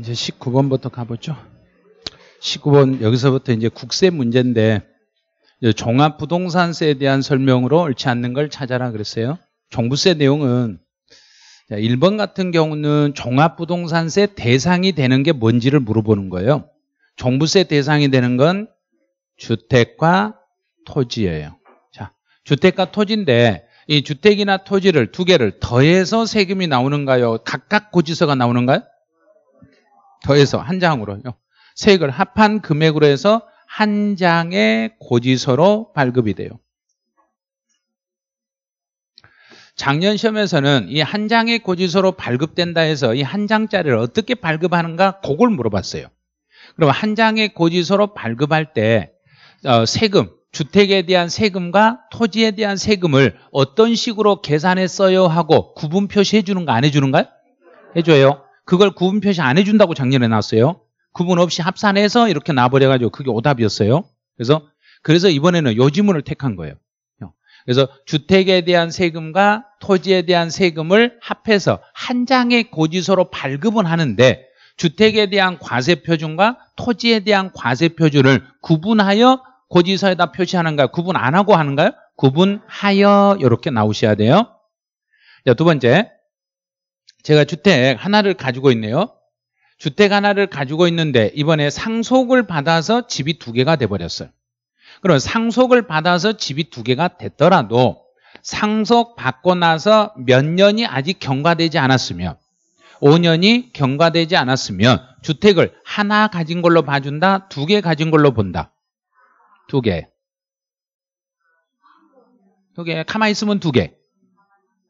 이제 19번부터 가보죠. 19번 여기서부터 이제 국세 문제인데 종합 부동산세에 대한 설명으로 옳지 않는 걸 찾아라 그랬어요. 종부세 내용은 1번 같은 경우는 종합 부동산세 대상이 되는 게 뭔지를 물어보는 거예요. 종부세 대상이 되는 건 주택과 토지예요. 자, 주택과 토지인데 이 주택이나 토지를 두 개를 더해서 세금이 나오는가요? 각각 고지서가 나오는가요? 더해서 한 장으로요. 세액을 합한 금액으로 해서 한 장의 고지서로 발급이 돼요. 작년 시험에서는 이 한 장의 고지서로 발급된다 해서 이 한 장짜리를 어떻게 발급하는가 그걸 물어봤어요. 그럼 한 장의 고지서로 발급할 때 어, 세금, 주택에 대한 세금과 토지에 대한 세금을 어떤 식으로 계산했어요 하고 구분 표시해 주는가 안 해 주는가요? 해 줘요. 그걸 구분 표시 안 해준다고 작년에 나왔어요. 구분 없이 합산해서 이렇게 나버려가지고 그게 오답이었어요. 그래서 그래서 이번에는 요지문을 택한 거예요. 그래서 주택에 대한 세금과 토지에 대한 세금을 합해서 한 장의 고지서로 발급은 하는데 주택에 대한 과세 표준과 토지에 대한 과세 표준을 구분하여 고지서에다 표시하는가 구분 안 하고 하는가요? 구분하여 이렇게 나오셔야 돼요. 자, 두 번째 제가 주택 하나를 가지고 있네요. 주택 하나를 가지고 있는데 이번에 상속을 받아서 집이 두 개가 돼버렸어요. 그럼 상속을 받아서 집이 두 개가 됐더라도 상속 받고 나서 몇 년이 아직 경과되지 않았으면 5년이 경과되지 않았으면 주택을 하나 가진 걸로 봐준다? 두 개 가진 걸로 본다? 두 개. 두 개. 가만히 있으면 두 개.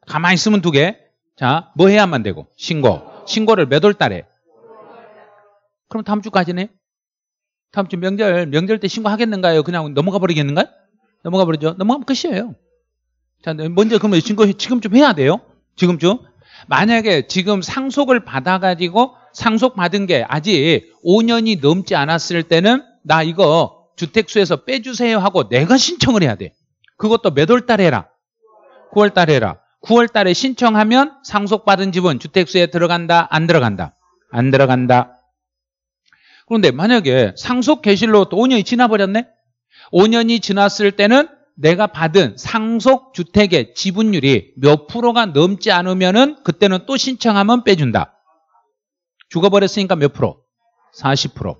가만히 있으면 두 개. 자, 뭐 해야만 되고? 신고. 신고를 몇 월 달에? 그럼 다음 주까지네? 다음 주 명절, 명절 때 신고하겠는가요? 그냥 넘어가 버리겠는가요? 넘어가 버리죠. 넘어가면 끝이에요. 자, 네, 먼저 그러면 신고 지금 좀 해야 돼요. 지금 좀. 만약에 지금 상속을 받아가지고 상속받은 게 아직 5년이 넘지 않았을 때는 나 이거 주택수에서 빼주세요 하고 내가 신청을 해야 돼. 그것도 몇 월 달에 해라? 9월 달에 해라. 9월 달에 신청하면 상속받은 집은 주택수에 들어간다? 안 들어간다? 안 들어간다. 그런데 만약에 상속 개실로 또 5년이 지나버렸네? 5년이 지났을 때는 내가 받은 상속 주택의 지분율이 몇 프로가 넘지 않으면은 그때는 또 신청하면 빼준다. 죽어버렸으니까 몇 프로? 40%.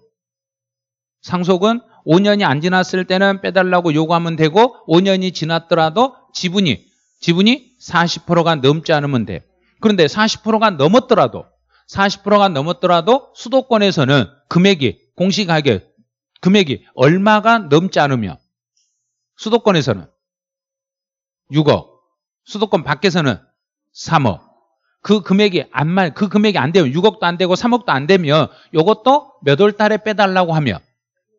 상속은 5년이 안 지났을 때는 빼달라고 요구하면 되고 5년이 지났더라도 지분이 지분이 40%가 넘지 않으면 돼요. 그런데 40%가 넘었더라도 40%가 넘었더라도 수도권에서는 금액이 공시 가격 금액이 얼마가 넘지 않으면 수도권에서는 6억 수도권 밖에서는 3억 그 금액이 안말 그 금액이 안 되면 6억도 안 되고 3억도 안 되면 이것도 몇 월 달에 빼달라고 하면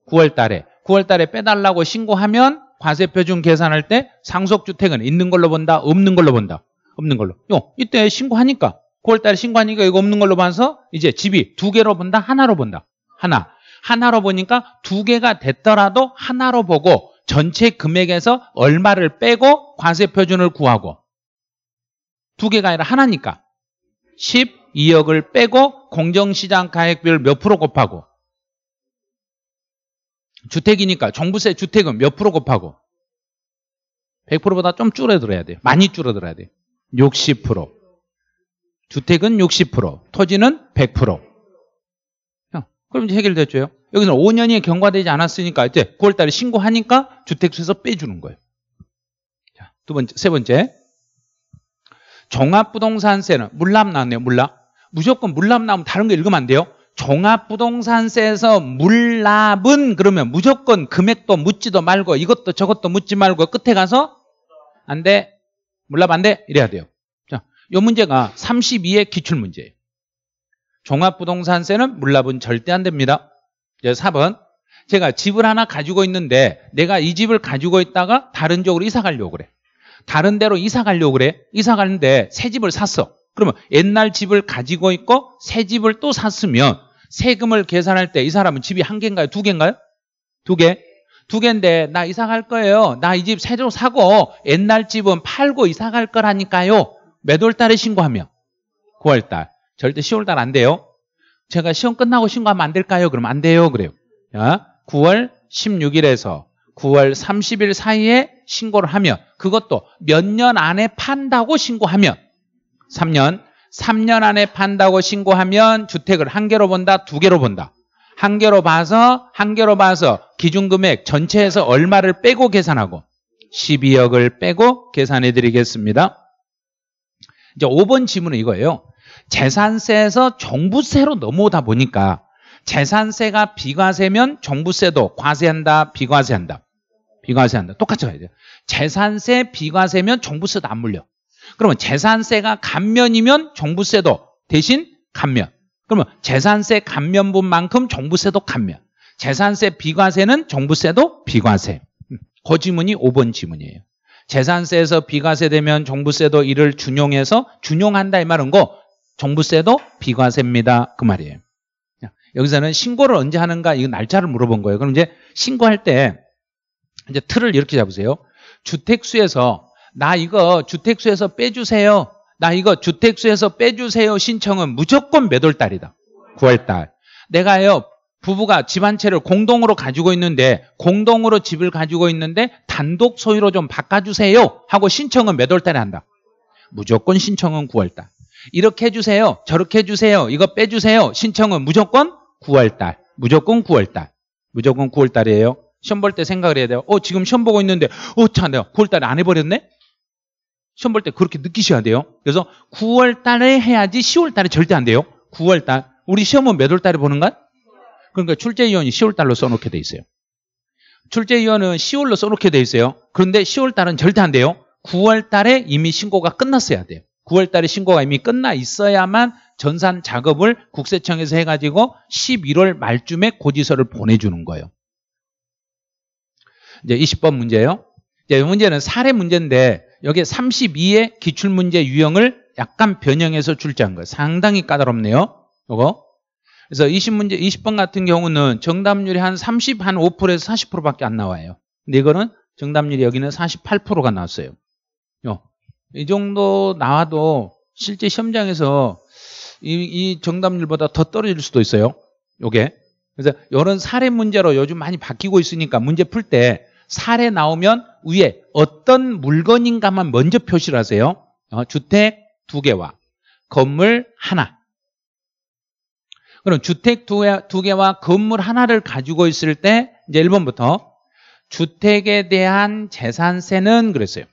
9월 달에 9월 달에 빼달라고 신고하면 과세표준 계산할 때 상속주택은 있는 걸로 본다, 없는 걸로 본다. 없는 걸로. 요, 이때 신고하니까 9월달에 신고하니까 이거 없는 걸로 봐서 이제 집이 두 개로 본다, 하나로 본다. 하나. 하나로 보니까 두 개가 됐더라도 하나로 보고 전체 금액에서 얼마를 빼고 과세표준을 구하고 두 개가 아니라 하나니까 12억을 빼고 공정시장 가액비를 몇 프로 곱하고 주택이니까 종부세 주택은 몇 프로 곱하고 100%보다 좀 줄어들어야 돼요. 많이 줄어들어야 돼요. 60% 주택은 60% 토지는 100% 그럼 이제 해결됐죠. 여기서 5년이 경과되지 않았으니까 이제 9월달에 신고하니까 주택수에서 빼주는 거예요. 자, 두 번째, 세 번째 종합부동산세는 물납 나왔네요. 물납 무조건 물납 나오면 다른 거 읽으면 안 돼요. 종합부동산세에서 물납은 그러면 무조건 금액도 묻지도 말고 이것도 저것도 묻지 말고 끝에 가서 안 돼, 물납 안 돼? 이래야 돼요. 자, 요 문제가 32의 기출문제예요. 종합부동산세는 물납은 절대 안 됩니다. 이제 4번. 제가 집을 하나 가지고 있는데 내가 이 집을 가지고 있다가 다른 쪽으로 이사 가려고 그래. 다른 데로 이사 가려고 그래. 이사 가는데 새 집을 샀어. 그러면 옛날 집을 가지고 있고 새 집을 또 샀으면 세금을 계산할 때 이 사람은 집이 한 개인가요? 두 개인가요? 두 개? 두 개인데 나 이사갈 거예요. 나 이 집 새로 사고 옛날 집은 팔고 이사갈 거라니까요. 몇월 달에 신고하면? 9월 달. 절대 10월 달 안 돼요. 제가 시험 끝나고 신고하면 안 될까요? 그럼 안 돼요. 그래요. 9월 어? 16일에서 9월 30일 사이에 신고를 하면 그것도 몇 년 안에 판다고 신고하면 3년 3년 안에 판다고 신고하면 주택을 한 개로 본다, 두 개로 본다. 한 개로 봐서 한 개로 봐서 기준 금액 전체에서 얼마를 빼고 계산하고 12억을 빼고 계산해 드리겠습니다. 이제 5번 지문은 이거예요. 재산세에서 종부세로 넘어오다 보니까 재산세가 비과세면 종부세도 과세한다, 비과세한다. 비과세한다. 똑같이 가야 돼요. 재산세 비과세면 종부세도 안 물려. 그러면 재산세가 감면이면 종부세도 대신 감면. 그러면 재산세 감면분만큼 종부세도 감면. 재산세 비과세는 종부세도 비과세. 그 지문이 5번 지문이에요. 재산세에서 비과세 되면 종부세도 이를 준용해서 준용한다 이 말은 거 종부세도 비과세입니다. 그 말이에요. 여기서는 신고를 언제 하는가 이 날짜를 물어본 거예요. 그럼 이제 신고할 때 이제 틀을 이렇게 잡으세요. 주택수에서 나 이거 주택수에서 빼주세요. 나 이거 주택수에서 빼주세요 신청은 무조건 몇월 달이다. 9월 달. 내가요 부부가 집 한 채를 공동으로 가지고 있는데 공동으로 집을 가지고 있는데 단독 소유로 좀 바꿔주세요 하고 신청은 몇월 달에 한다. 무조건 신청은 9월 달. 이렇게 해주세요. 저렇게 해주세요. 이거 빼주세요. 신청은 무조건 9월 달. 무조건 9월 달. 무조건 9월 달이에요. 시험 볼 때 생각을 해야 돼요. 어, 지금 시험 보고 있는데, 어, 참, 내가 9월 달에 안 해버렸네? 시험 볼 때 그렇게 느끼셔야 돼요. 그래서 9월 달에 해야지 10월 달에 절대 안 돼요. 9월 달. 우리 시험은 몇 월 달에 보는 건? 그러니까 출제위원이 10월 달로 써놓게 돼 있어요. 출제위원은 10월로 써놓게 돼 있어요. 그런데 10월 달은 절대 안 돼요. 9월 달에 이미 신고가 끝났어야 돼요. 9월 달에 신고가 이미 끝나 있어야만 전산 작업을 국세청에서 해가지고 11월 말쯤에 고지서를 보내주는 거예요. 이제 20번 문제예요. 이제 문제는 사례 문제인데 여기 32의 기출문제 유형을 약간 변형해서 출제한 거예요. 상당히 까다롭네요. 이거. 그래서 20문제, 20번 같은 경우는 정답률이 한 30, 한 5%에서 40%밖에 안 나와요. 근데 이거는 정답률이 여기는 48%가 나왔어요. 요. 이 정도 나와도 실제 시험장에서 이, 이 정답률보다 더 떨어질 수도 있어요. 요게. 그래서 이런 사례 문제로 요즘 많이 바뀌고 있으니까 문제 풀때 사례 나오면 위에 어떤 물건인가만 먼저 표시를 하세요. 어, 주택 두 개와 건물 하나. 그럼 주택 두, 개, 두 개와 건물 하나를 가지고 있을 때 이제 1번부터 주택에 대한 재산세는 그랬어요.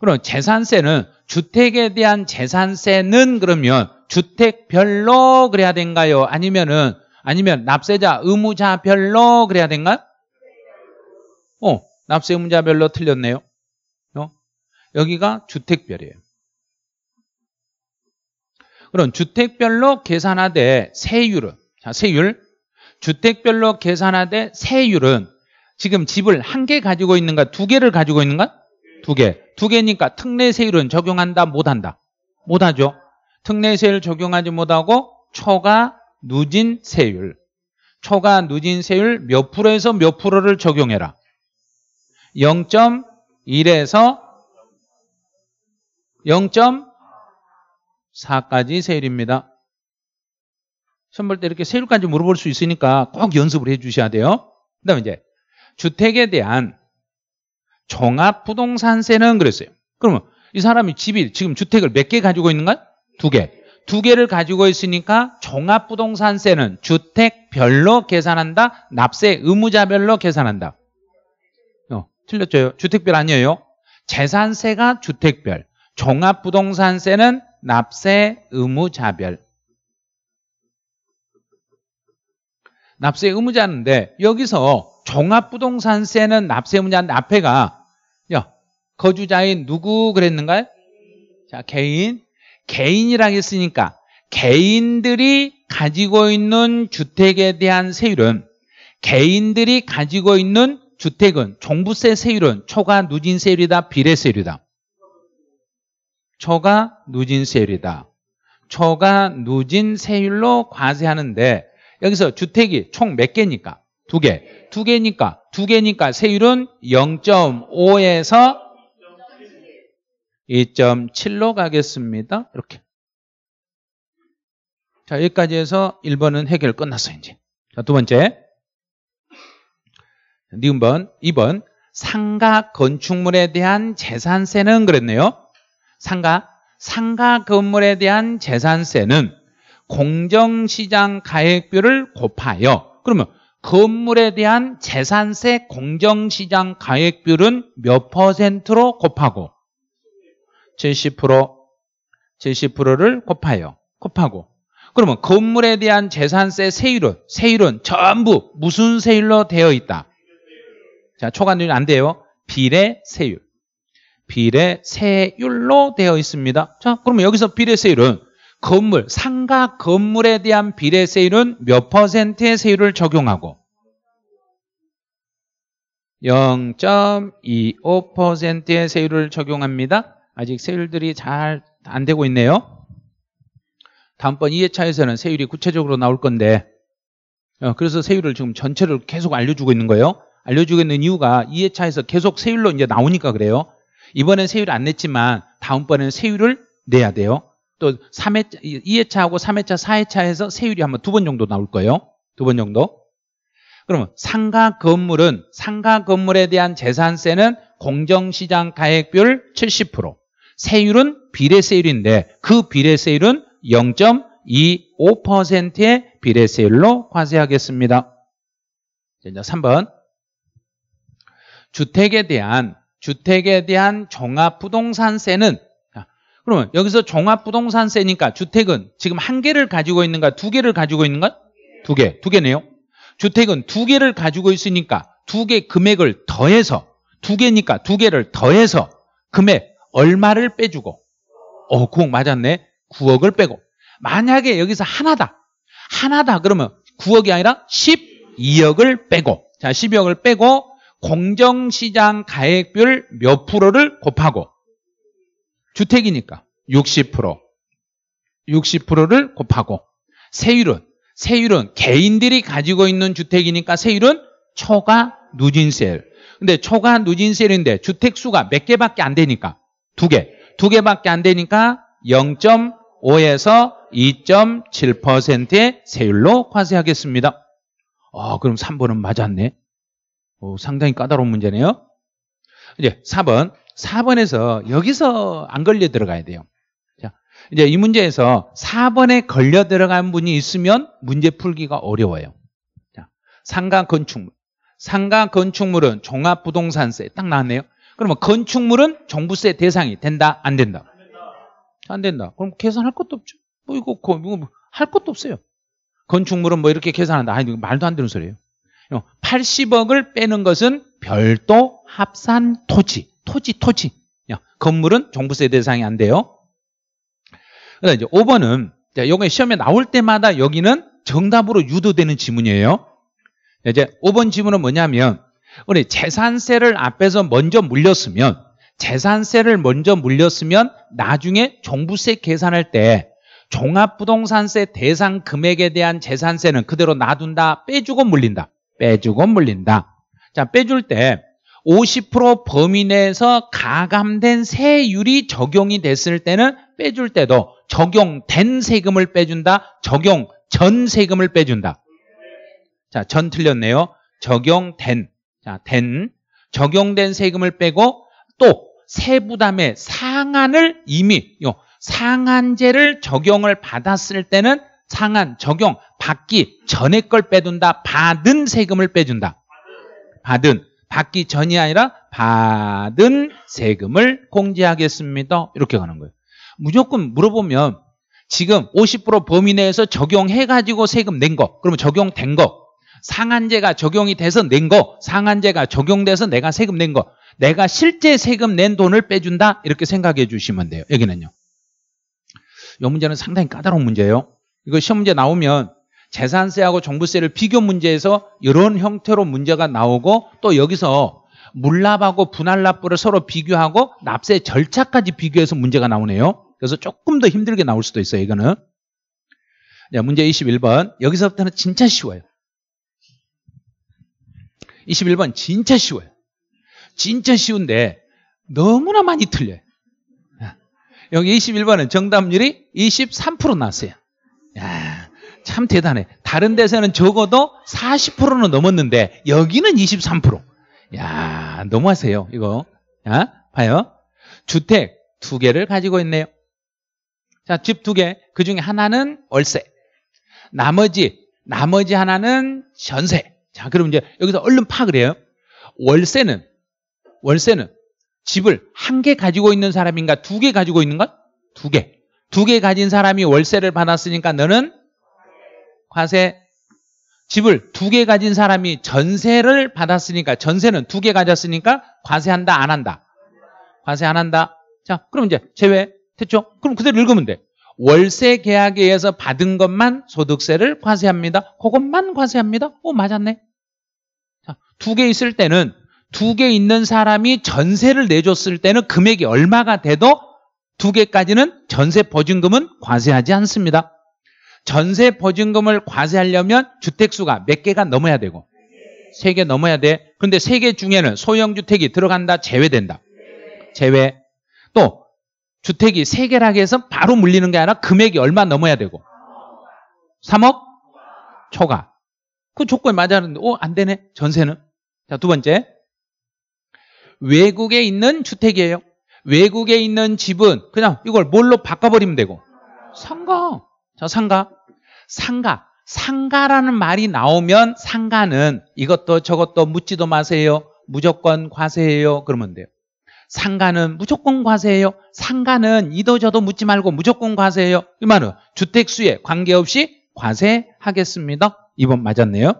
그럼 재산세는 주택에 대한 재산세는 그러면 주택별로 그래야 된가요? 아니면은 아니면 납세자 의무자별로 그래야 된가요? 어, 납세 의무자별로 틀렸네요. 어? 여기가 주택별이에요. 그럼 주택별로 계산하되 세율은 자, 세율 주택별로 계산하되 세율은 지금 집을 한 개 가지고 있는가 두 개를 가지고 있는가? 두 개. 두 개니까 특례 세율은 적용한다 못한다? 못하죠. 특례 세율 적용하지 못하고 초과 누진 세율 초과 누진 세율 몇 프로에서 몇 프로를 적용해라. 0.1에서 0.4까지 세율입니다. 시험 볼때 이렇게 세율까지 물어볼 수 있으니까 꼭 연습을 해주셔야 돼요. 그 다음에 이제 주택에 대한 종합부동산세는 그랬어요. 그러면 이 사람이 집이 지금 주택을 몇 개 가지고 있는가두 개. 두 개를 가지고 있으니까 종합부동산세는 주택별로 계산한다. 납세 의무자별로 계산한다. 틀렸죠. 주택별 아니에요. 재산세가 주택별, 종합부동산세는 납세 의무자별. 납세 의무자인데 여기서 종합부동산세는 납세 의무자인데 앞에가 야, 거주자인 누구 그랬는가요? 자, 개인. 개인이라고 했으니까 개인들이 가지고 있는 주택에 대한 세율은 개인들이 가지고 있는 주택은 종부세 세율은 초과 누진세율이다 비례세율이다. 초과 누진세율이다. 초과 누진세율로 과세하는데 여기서 주택이 총 몇 개니까? 두 개. 두 개니까 두 개니까 세율은 0.5에서 2.7로 가겠습니다. 이렇게. 자, 여기까지 해서 1번은 해결 끝났어요, 이제. 자, 두 번째. 니은번 2번 상가 건축물에 대한 재산세는 그랬네요. 상가 상가 건물에 대한 재산세는 공정시장 가액비를 곱하여 그러면 건물에 대한 재산세 공정시장 가액비율은 몇 퍼센트로 곱하고 70% 70%를 곱하여 곱하고 그러면 건물에 대한 재산세 세율은 세율은 전부 무슨 세율로 되어 있다? 자, 초과율 안 돼요. 비례세율. 비례세율로 되어 있습니다. 자, 그러면 여기서 비례세율은 건물, 상가 건물에 대한 비례세율은 몇 퍼센트의 세율을 적용하고 0.25%의 세율을 적용합니다. 아직 세율들이 잘 안 되고 있네요. 다음번 2회차에서는 세율이 구체적으로 나올 건데 어, 그래서 세율을 지금 전체를 계속 알려주고 있는 거예요. 알려주고 있는 이유가 2회차에서 계속 세율로 이제 나오니까 그래요. 이번엔 세율 안 냈지만 다음번에는 세율을 내야 돼요. 또 3회, 2회차하고 3회차, 4회차에서 세율이 한번 두 번 정도 나올 거예요. 두 번 정도. 그러면 상가 건물은 상가 건물에 대한 재산세는 공정시장 가액별 70% 세율은 비례세율인데 그 비례세율은 0.25%의 비례세율로 과세하겠습니다. 이제 3번 주택에 대한 주택에 대한 종합부동산세는 그러면 여기서 종합부동산세니까 주택은 지금 한 개를 가지고 있는가 두 개를 가지고 있는가? 두 개, 두 개네요. 주택은 두 개를 가지고 있으니까 두 개 금액을 더해서 두 개니까 두 개를 더해서 금액 얼마를 빼주고 어, 9억 맞았네. 9억을 빼고 만약에 여기서 하나다. 하나다 그러면 9억이 아니라 12억을 빼고 자 12억을 빼고 공정시장 가액별 몇 프로를 곱하고 주택이니까 60% 60%를 곱하고 세율은 세율은 개인들이 가지고 있는 주택이니까 세율은 초과 누진세율 근데 초과 누진세율인데 주택수가 몇 개밖에 안 되니까 두 개, 두 개밖에 안 되니까 0.5에서 2.7%의 세율로 과세하겠습니다. 아, 그럼 3번은 맞았네. 오, 상당히 까다로운 문제네요. 이제 4번. 4번에서 여기서 안 걸려 들어가야 돼요. 자, 이제 이 문제에서 4번에 걸려 들어간 분이 있으면 문제 풀기가 어려워요. 자, 상가 건축물. 상가 건축물은 종합부동산세. 딱 나왔네요. 그러면 건축물은 종부세 대상이 된다? 안 된다? 안 된다. 안 된다. 그럼 계산할 것도 없죠. 뭐 이거, 이거 뭐 할 것도 없어요. 건축물은 뭐 이렇게 계산한다. 아니, 말도 안 되는 소리예요. 80억을 어, 빼는 것은 별도 합산 토지, 토지, 토지. 건물은 종부세 대상이 안 돼요. 그다음 이제 5번은 이게 시험에 나올 때마다 여기는 정답으로 유도되는 지문이에요. 이제 5번 지문은 뭐냐면 우리 재산세를 앞에서 먼저 물렸으면 재산세를 먼저 물렸으면 나중에 종부세 계산할 때 종합부동산세 대상 금액에 대한 재산세는 그대로 놔둔다 빼주고 물린다. 빼주고 물린다. 자, 빼줄 때 50% 범위 내에서 가감된 세율이 적용이 됐을 때는 빼줄 때도 적용된 세금을 빼준다. 적용 전 세금을 빼준다. 자, 전 틀렸네요. 적용된. 자, 된. 적용된 세금을 빼고 또 세부담의 상한을 이미 요 상한제를 적용을 받았을 때는 상한, 적용, 받기 전에 걸빼준다 받은 세금을 빼준다. 받은. 받기 전이 아니라 받은 세금을 공제하겠습니다. 이렇게 가는 거예요. 무조건 물어보면 지금 50% 범위 내에서 적용해가지고 세금 낸 거, 그러면 적용된 거, 상한제가 적용이 돼서 낸 거, 상한제가 적용돼서 내가 세금 낸 거, 내가 실제 세금 낸 돈을 빼준다 이렇게 생각해 주시면 돼요. 여기는요. 이 문제는 상당히 까다로운 문제예요. 이거 시험 문제 나오면 재산세하고 종부세를 비교 문제에서 이런 형태로 문제가 나오고 또 여기서 물납하고 분할납부를 서로 비교하고 납세 절차까지 비교해서 문제가 나오네요. 그래서 조금 더 힘들게 나올 수도 있어요, 이거는. 자, 문제 21번. 여기서부터는 진짜 쉬워요. 21번 진짜 쉬워요. 진짜 쉬운데 너무나 많이 틀려요. 여기 21번은 정답률이 23% 나왔어요. 참 대단해. 다른 데서는 적어도 40%는 넘었는데 여기는 23%. 야, 너무하세요. 이거. 아, 봐요. 주택 두 개를 가지고 있네요. 자, 집 두 개. 그 중에 하나는 월세. 나머지 나머지 하나는 전세. 자, 그럼 이제 여기서 얼른 파악을 해요. 월세는 월세는 집을 한 개 가지고 있는 사람인가 두 개 가지고 있는가? 두 개. 두 개 가진 사람이 월세를 받았으니까 너는 과세 집을 두 개 가진 사람이 전세를 받았으니까 전세는 두 개 가졌으니까 과세한다 안 한다 과세 안 한다 자 그럼 이제 제외 됐죠 그럼 그대로 읽으면 돼 월세 계약에 의해서 받은 것만 소득세를 과세합니다 그것만 과세합니다 오 맞았네 자 두 개 있을 때는 두 개 있는 사람이 전세를 내줬을 때는 금액이 얼마가 돼도 두 개까지는 전세 보증금은 과세하지 않습니다 전세 보증금을 과세하려면 주택수가 몇 개가 넘어야 되고 세 개 넘어야 돼. 근데 세 개 중에는 소형 주택이 들어간다 제외된다. 제외. 또 주택이 세 개라고 해서 바로 물리는 게 아니라 금액이 얼마 넘어야 되고 3억 초과. 그 조건이 맞았는데 어안 되네. 전세는. 자, 두 번째. 외국에 있는 주택이에요. 외국에 있는 집은 그냥 이걸 뭘로 바꿔버리면 되고 상가. 자, 상가. 상가, 상가라는 말이 나오면 상가는 이것도 저것도 묻지도 마세요. 무조건 과세예요. 그러면 돼요. 상가는 무조건 과세예요. 상가는 이도 저도 묻지 말고 무조건 과세예요. 이 말은 주택수에 관계없이 과세하겠습니다. 2번 맞았네요.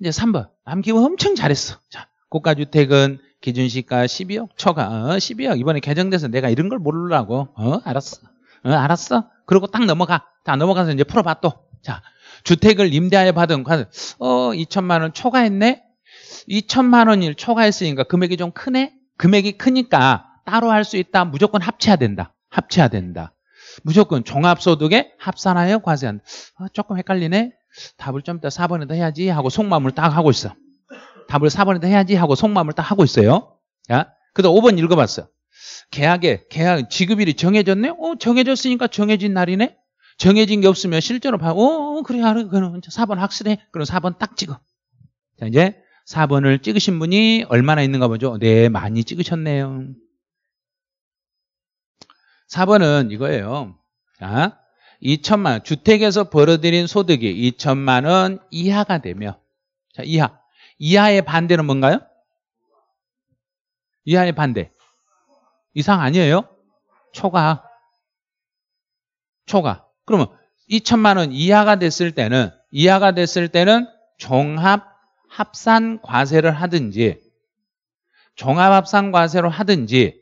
이제 3번. 남기고 엄청 잘했어. 자, 고가주택은 기준시가 12억 초과 어, 12억 이번에 개정돼서 내가 이런 걸 모르라고 어 알았어 어 알았어 그러고 딱 넘어가 다 넘어가서 이제 풀어봐 또. 자, 주택을 임대하여 받은 어 2천만 원 초과했네. 2천만 원을 초과했으니까 금액이 좀 크네. 금액이 크니까 따로 할 수 있다. 무조건 합쳐야 된다. 합쳐야 된다. 무조건 종합소득에 합산하여 과세한다. 어, 조금 헷갈리네. 답을 좀 이따 4번에다 해야지 하고 속마음을 딱 하고 있어. 답을 4번에다 해야지 하고 속마음을 딱 하고 있어요. 야, 그다음 5번 읽어봤어. 계약에 계약 지급일이 정해졌네. 어, 정해졌으니까 정해진 날이네. 정해진 게 없으면 실제로 봐. 어, 그래, 알아. 그럼 4번 확실해. 그럼 4번 딱 찍어. 자, 이제 4번을 찍으신 분이 얼마나 있는가 보죠. 네, 많이 찍으셨네요. 4번은 이거예요. 자, 2천만 주택에서 벌어들인 소득이 2천만 원 이하가 되며 자, 이하. 이하의 반대는 뭔가요? 이하의 반대. 이상 아니에요? 초과. 초과. 그러면 2천만 원 이하가 됐을 때는 이하가 됐을 때는 종합 합산 과세를 하든지 종합 합산 과세로 하든지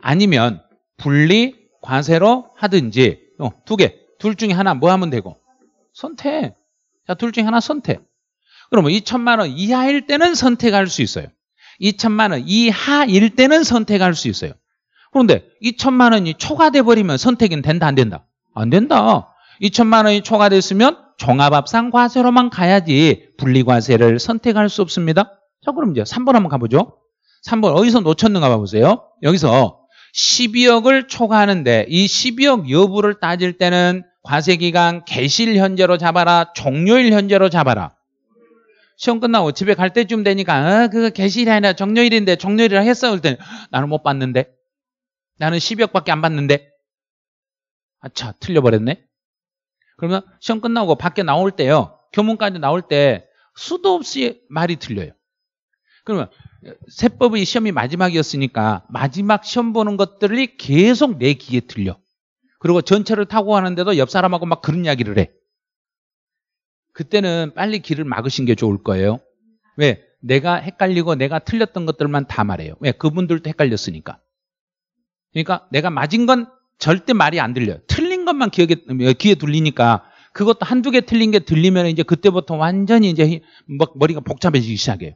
아니면 분리 과세로 하든지 어, 두 개, 둘 중에 하나 뭐 하면 되고 선택. 자, 둘 중에 하나 선택. 그러면 2천만 원 이하일 때는 선택할 수 있어요. 2천만 원 이하일 때는 선택할 수 있어요. 그런데 2천만 원이 초과돼 버리면 선택은 된다 안 된다? 안 된다. 2천만 원이 초과됐으면 종합합산 과세로만 가야지 분리과세를 선택할 수 없습니다. 자, 그럼 이제 3번 한번 가보죠. 3번 어디서 놓쳤는가 봐보세요. 여기서 12억을 초과하는데 이 12억 여부를 따질 때는 과세기간 개실 현재로 잡아라, 종료일 현재로 잡아라. 시험 끝나고 집에 갈 때쯤 되니까 아, 그거 개실일이 아니라 종료일인데 종료일이라 했어. 그럴 때는 나는 못 봤는데. 나는 12억밖에 안 봤는데. 아차 틀려버렸네 그러면 시험 끝나고 밖에 나올 때요 교문까지 나올 때 수도 없이 말이 틀려요 그러면 세법의 시험이 마지막이었으니까 마지막 시험 보는 것들이 계속 내 귀에 들려 그리고 전철을 타고 가는데도 옆 사람하고 막 그런 이야기를 해 그때는 빨리 길을 막으신 게 좋을 거예요 왜? 내가 헷갈리고 내가 틀렸던 것들만 다 말해요 왜? 그분들도 헷갈렸으니까 그러니까 내가 맞은 건 절대 말이 안 들려요. 틀린 것만 기억에, 귀에 들리니까 그것도 한두 개 틀린 게 들리면 이제 그때부터 완전히 이제 막 머리가 복잡해지기 시작해요.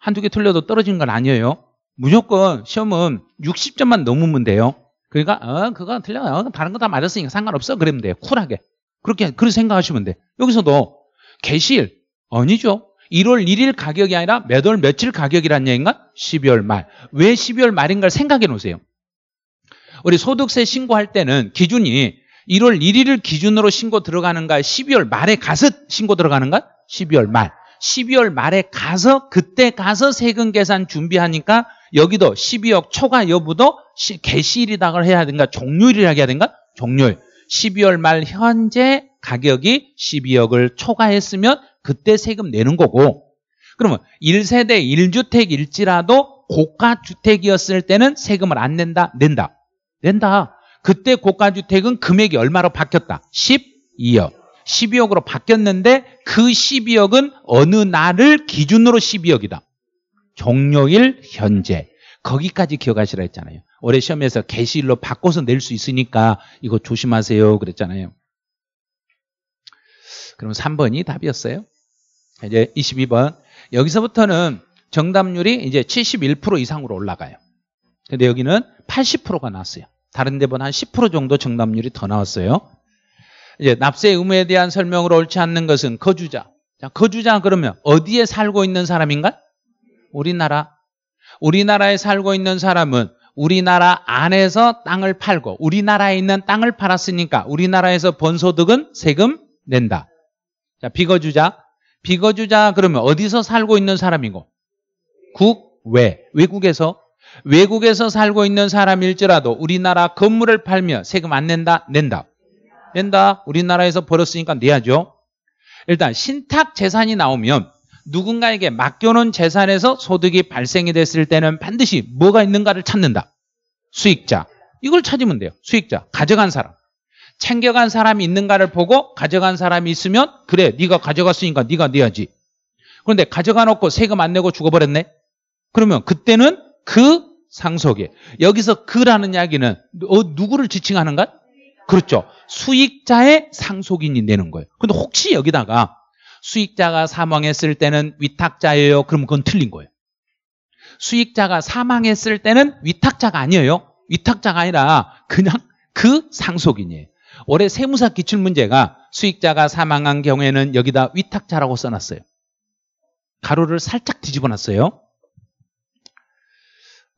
한두 개 틀려도 떨어지는 건 아니에요. 무조건 시험은 60점만 넘으면 돼요. 그러니까, 어, 그거 틀려. 어, 다른 거 다 맞았으니까 상관없어. 그러면 돼요. 쿨하게. 그렇게, 그렇게 생각하시면 돼. 여기서도 개실, 아니죠. 1월 1일 가격이 아니라 몇 월 며칠 가격이란 얘기인가? 12월 말. 왜 12월 말인가를 생각해 놓으세요. 우리 소득세 신고할 때는 기준이 1월 1일을 기준으로 신고 들어가는가 12월 말에 가서 신고 들어가는가 12월 말 12월 말에 가서 그때 가서 세금 계산 준비하니까 여기도 12억 초과 여부도 개시일이다가 해야 되는가 종료일이라 해야 되는가 종료일 12월 말 현재 가격이 12억을 초과했으면 그때 세금 내는 거고 그러면 1세대 1주택일지라도 고가주택이었을 때는 세금을 안 낸다? 낸다. 된다 그때 고가주택은 금액이 얼마로 바뀌었다? 12억. 12억으로 바뀌었는데 그 12억은 어느 날을 기준으로 12억이다. 종료일 현재. 거기까지 기억하시라 했잖아요. 올해 시험에서 개시일로 바꿔서 낼 수 있으니까 이거 조심하세요 그랬잖아요. 그럼 3번이 답이었어요. 이제 22번. 여기서부터는 정답률이 이제 71% 이상으로 올라가요. 근데 여기는 80%가 나왔어요. 다른 데보다 한 10% 정도 정답률이 더 나왔어요. 이제 납세 의무에 대한 설명으로 옳지 않는 것은 거주자. 자, 거주자 그러면 어디에 살고 있는 사람인가? 우리나라. 우리나라에 살고 있는 사람은 우리나라 안에서 땅을 팔고 우리나라에 있는 땅을 팔았으니까 우리나라에서 번 소득은 세금 낸다. 자, 비거주자. 비거주자 그러면 어디서 살고 있는 사람이고? 국외. 외국에서 외국에서 살고 있는 사람일지라도 우리나라 건물을 팔면 세금 안 낸다? 낸다. 낸다. 우리나라에서 벌었으니까 내야죠. 일단 신탁 재산이 나오면 누군가에게 맡겨놓은 재산에서 소득이 발생이 됐을 때는 반드시 뭐가 있는가를 찾는다. 수익자. 이걸 찾으면 돼요. 수익자. 가져간 사람. 챙겨간 사람이 있는가를 보고 가져간 사람이 있으면 그래 네가 가져갔으니까 네가 내야지. 그런데 가져가 놓고 세금 안 내고 죽어버렸네. 그러면 그때는 그상속에 여기서 그라는 이야기는 어, 누구를 지칭하는가? 그렇죠. 수익자의 상속인이 되는 거예요. 근데 혹시 여기다가 수익자가 사망했을 때는 위탁자예요. 그럼 그건 틀린 거예요. 수익자가 사망했을 때는 위탁자가 아니에요. 위탁자가 아니라 그냥 그 상속인이에요. 올해 세무사 기출 문제가 수익자가 사망한 경우에는 여기다 위탁자라고 써놨어요. 가로를 살짝 뒤집어 놨어요.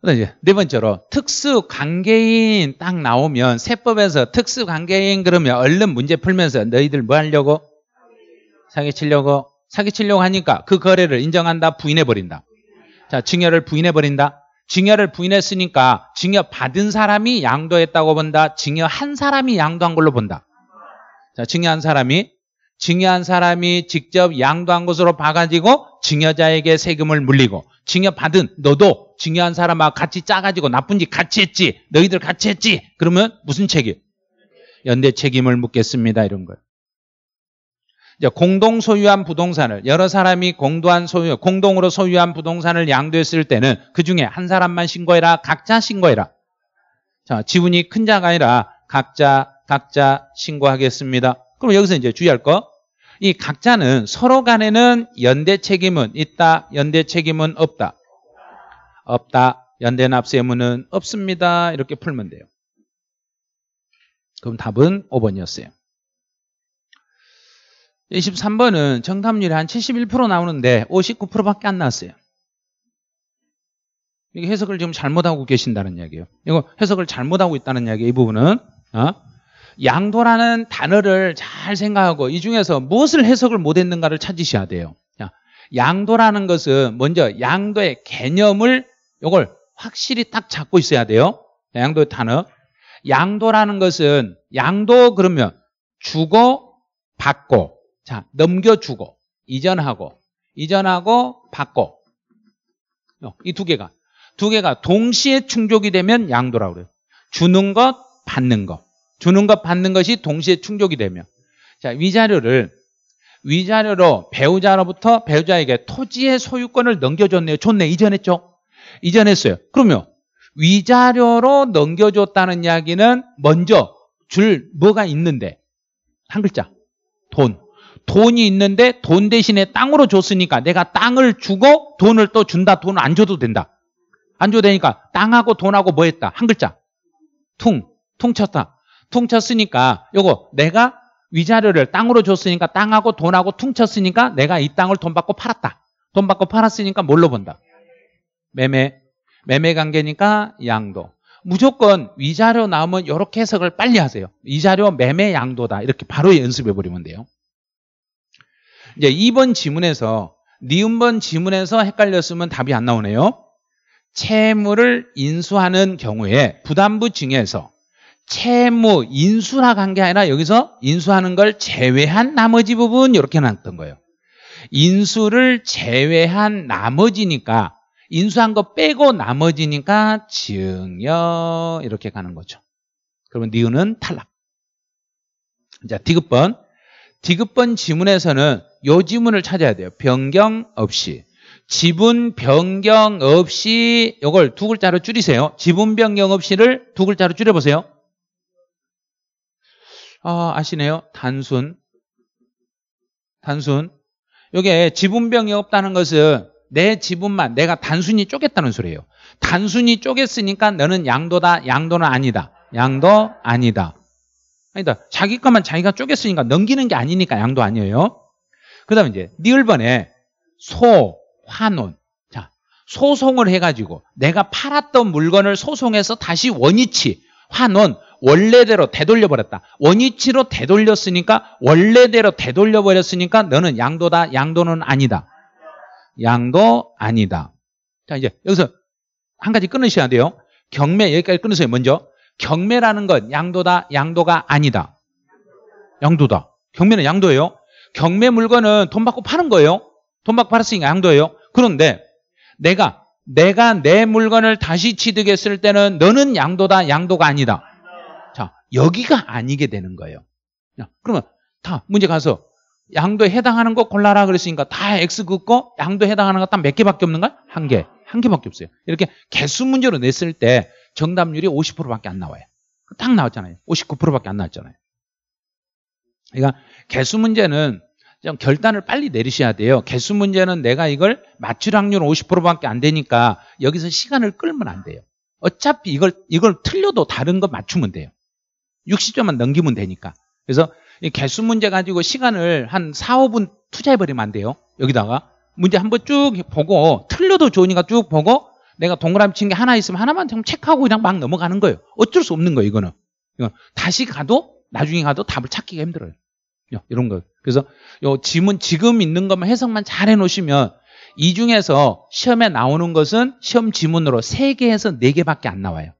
이제 네 번째로 특수 관계인 딱 나오면 세법에서 특수 관계인 그러면 얼른 문제 풀면서 너희들 뭐 하려고 사기 치려고 사기 치려고 하니까 그 거래를 인정한다 부인해 버린다. 자 증여를 부인해 버린다. 증여를 부인했으니까 증여 받은 사람이 양도했다고 본다. 증여한 사람이 양도한 걸로 본다. 자 증여한 사람이 증여한 사람이 직접 양도한 것으로 봐가지고 증여자에게 세금을 물리고 증여받은 너도 증여한 사람하고 같이 짜가지고 나쁜 짓 같이 했지 너희들 같이 했지 그러면 무슨 책임? 연대 책임을 묻겠습니다 이런 거예요 공동 소유한 부동산을 여러 사람이 공동한 소유, 공동으로 소유한 부동산을 양도했을 때는 그 중에 한 사람만 신고해라, 각자 신고해라. 자, 지분이 큰 자가 아니라 각자 각자 신고하겠습니다. 그럼 여기서 이제 주의할 거. 이 각자는 서로 간에는 연대 책임은 있다, 연대 책임은 없다. 없다. 연대 납세 의무는 없습니다. 이렇게 풀면 돼요. 그럼 답은 5번이었어요. 23번은 정답률이 한 71% 나오는데 59%밖에 안 나왔어요. 이게 해석을 지금 잘못하고 계신다는 이야기예요. 이거 해석을 잘못하고 있다는 이야기예요. 이 부분은. 어? 양도라는 단어를 잘 생각하고 이 중에서 무엇을 해석을 못했는가를 찾으셔야 돼요. 양도라는 것은 먼저 양도의 개념을 이걸 확실히 딱 잡고 있어야 돼요. 양도의 단어. 양도라는 것은 양도 그러면 주고 받고 자 넘겨주고 이전하고 이전하고 받고 어, 이두 개가 두 개가 동시에 충족이 되면 양도라고 그래요. 주는 것 받는 것 주는 것 받는 것이 동시에 충족이 되며 자 위자료를 위자료로 배우자로부터 배우자에게 토지의 소유권을 넘겨줬네요. 줬네. 이전했죠? 이전했어요. 그러면 위자료로 넘겨줬다는 이야기는 먼저 줄 뭐가 있는데 한 글자 돈 돈이 있는데 돈 대신에 땅으로 줬으니까 내가 땅을 주고 돈을 또 준다 돈 안 줘도 된다 안 줘도 되니까 땅하고 돈하고 뭐 했다 한 글자 퉁 퉁쳤다 퉁쳤으니까 요거 내가 위자료를 땅으로 줬으니까 땅하고 돈하고 퉁쳤으니까 내가 이 땅을 돈 받고 팔았다. 돈 받고 팔았으니까 뭘로 본다? 매매. 매매 관계니까 양도. 무조건 위자료 나오면 이렇게 해석을 빨리 하세요. 위자료 매매 양도다. 이렇게 바로 연습해 버리면 돼요. 이제 2번 지문에서 니은번 지문에서 헷갈렸으면 답이 안 나오네요. 채무를 인수하는 경우에 부담부 증에서 여 채무, 인수나고한게 아니라 여기서 인수하는 걸 제외한 나머지 부분 이렇게 놨던 거예요. 인수를 제외한 나머지니까 인수한 거 빼고 나머지니까 증여 이렇게 가는 거죠. 그러면 니은은 탈락. 자, 디귿번. 디귿번 지문에서는 요 지문을 찾아야 돼요. 변경 없이. 지분 변경 없이 요걸두 글자로 줄이세요. 지분 변경 없이를 두 글자로 줄여보세요. 아, 아시네요? 단순. 단순. 이게 지분병이 없다는 것은 내 지분만 내가 단순히 쪼갰다는 소리예요. 단순히 쪼갰으니까 너는 양도다. 양도는 아니다. 양도 아니다. 아니다. 그러니까 자기 것만 자기가 쪼갰으니까 넘기는 게 아니니까 양도 아니에요. 그 다음에 이제 니을번에 소, 환원. 자, 소송을 해가지고 내가 팔았던 물건을 소송해서 다시 원위치. 환원 원래대로 되돌려 버렸다. 원위치로 되돌렸으니까 원래대로 되돌려 버렸으니까 너는 양도다. 양도는 아니다. 양도 아니다. 자 이제 여기서 한 가지 끊으셔야 돼요. 경매 여기까지 끊으세요. 먼저 경매라는 건 양도다. 양도가 아니다. 양도다. 경매는 양도예요. 경매 물건은 돈 받고 파는 거예요. 돈 받고 팔았으니까 양도예요. 그런데 내가 내가 내 물건을 다시 취득했을 때는 너는 양도다, 양도가 아니다. 자, 여기가 아니게 되는 거예요. 자, 그러면 다 문제 가서 양도에 해당하는 거 골라라 그랬으니까 다 X 긋고 양도에 해당하는 거 딱 몇 개밖에 없는 걸? 한 개. 한 개밖에 없어요. 이렇게 개수 문제로 냈을 때 정답률이 50%밖에 안 나와요. 딱 나왔잖아요. 59%밖에 안 나왔잖아요. 그러니까 개수 문제는 좀 결단을 빨리 내리셔야 돼요. 개수 문제는 내가 이걸 맞출 확률 50%밖에 안 되니까 여기서 시간을 끌면 안 돼요. 어차피 이걸 이걸 틀려도 다른 거 맞추면 돼요. 60점만 넘기면 되니까. 그래서 이 개수 문제 가지고 시간을 한 4, 5분 투자해 버리면 안 돼요. 여기다가 문제 한번 쭉 보고 틀려도 좋으니까 쭉 보고 내가 동그라미 친 게 하나 있으면 하나만 좀 체크하고 그냥 막 넘어가는 거예요. 어쩔 수 없는 거예요, 이거는. 이거 다시 가도 나중에 가도 답을 찾기가 힘들어요. 이런 거. 그래서 요 지문 지금 있는 것만 해석만 잘 해놓으시면 이 중에서 시험에 나오는 것은 시험 지문으로 3개에서 4개밖에 안 나와요.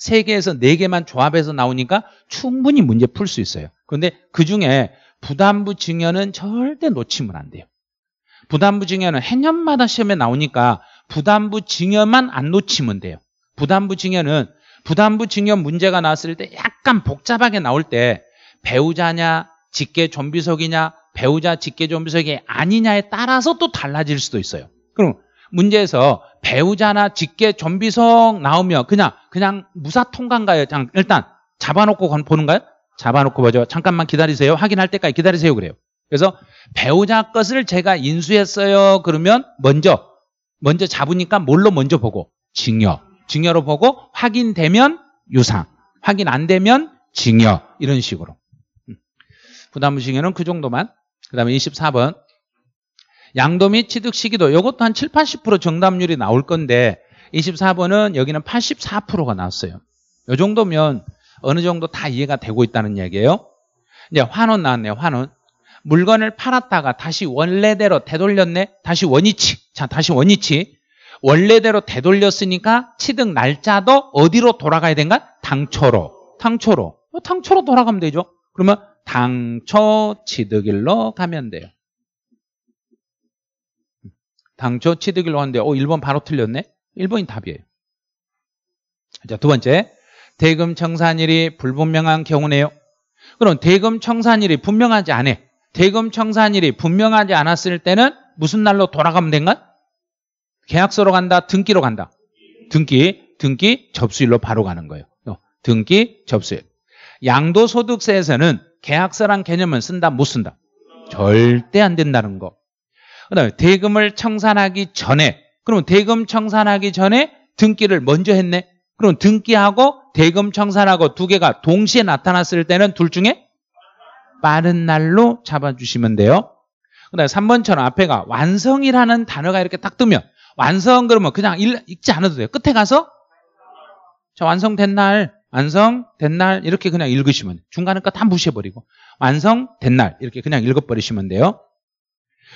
3개에서 4개만 조합해서 나오니까 충분히 문제 풀 수 있어요. 그런데 그중에 부담부 증여는 절대 놓치면 안 돼요. 부담부 증여는 해년마다 시험에 나오니까 부담부 증여만 안 놓치면 돼요. 부담부 증여는 부담부 증여 문제가 나왔을 때 약간 복잡하게 나올 때 배우자냐 직계 좀비석이냐 배우자 직계 좀비석이 아니냐에 따라서 또 달라질 수도 있어요. 그럼 문제에서 배우자나 직계 좀비석 나오면 그냥 그냥 무사 통과인가요? 일단 잡아놓고 보는가요? 잡아놓고 보죠. 잠깐만 기다리세요. 확인할 때까지 기다리세요. 그래요. 그래서 배우자 것을 제가 인수했어요. 그러면 먼저 먼저 잡으니까 뭘로 먼저 보고 증여, 증여로 보고 확인되면 유상, 확인 안 되면 증여 이런 식으로. 부담무시에는그 정도만. 그 다음에 24번. 양도 및 취득 시기도 이것도 한 7, 80% 정답률이 나올 건데 24번은 여기는 84%가 나왔어요. 이 정도면 어느 정도 다 이해가 되고 있다는 얘기예요. 이제 환원 나왔네요. 환원. 물건을 팔았다가 다시 원래대로 되돌렸네. 다시 원위치. 자, 다시 원위치. 원래대로 되돌렸으니까 취득 날짜도 어디로 돌아가야 된가? 당초로. 당초로. 뭐 당초로 돌아가면 되죠. 그러면 당초 취득일로 가면 돼요. 당초 취득일로 하는데 어 1번 바로 틀렸네? 1번이 답이에요. 자, 두 번째. 대금 청산일이 불분명한 경우네요. 그럼 대금 청산일이 분명하지 않아. 대금 청산일이 분명하지 않았을 때는 무슨 날로 돌아가면 된가? 계약서로 간다, 등기로 간다. 등기, 등기, 접수일로 바로 가는 거예요. 어, 등기, 접수일. 양도소득세에서는 계약서란 개념은 쓴다 못 쓴다 절대 안 된다는 거 그다음에 대금을 청산하기 전에 그러면 대금 청산하기 전에 등기를 먼저 했네 그럼 등기하고 대금 청산하고 두 개가 동시에 나타났을 때는 둘 중에 빠른 날로 잡아주시면 돼요 그다음에 3번처럼 앞에가 완성이라는 단어가 이렇게 딱 뜨면 완성 그러면 그냥 읽지 않아도 돼요 끝에 가서 자 완성된 날 완성, 된날 이렇게 그냥 읽으시면 중간에 거다 무시해버리고 완성, 된날 이렇게 그냥 읽어버리시면 돼요.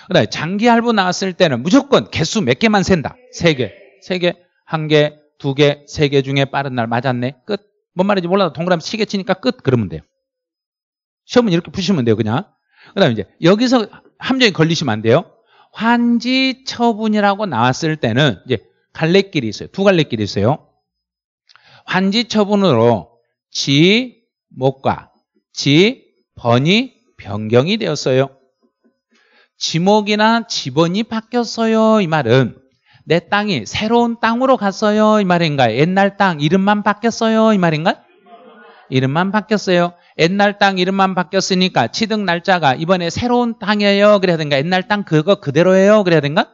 그다음에 장기 할부 나왔을 때는 무조건 개수 몇 개만 센다. 세 개, 세 개, 한 개, 두 개, 세 개 중에 빠른 날 맞았네. 끝. 뭔 말인지 몰라도 동그라미 시계 치니까 끝 그러면 돼요. 시험은 이렇게 푸시면 돼요, 그냥. 그다음에 이제 여기서 함정이 걸리시면 안 돼요. 환지 처분이라고 나왔을 때는 이제 갈래길이 있어요. 두 갈래길이 있어요. 환지 처분으로 지, 목과 지, 번이 변경이 되었어요. 지목이나 지번이 바뀌었어요. 이 말은 내 땅이 새로운 땅으로 갔어요. 이 말인가? 요 옛날 땅 이름만 바뀌었어요. 이 말인가? 요 이름만 바뀌었어요. 옛날 땅 이름만 바뀌었으니까 취득 날짜가 이번에 새로운 땅이에요. 그래야 된가? 옛날 땅 그거 그대로예요. 그래야 된가?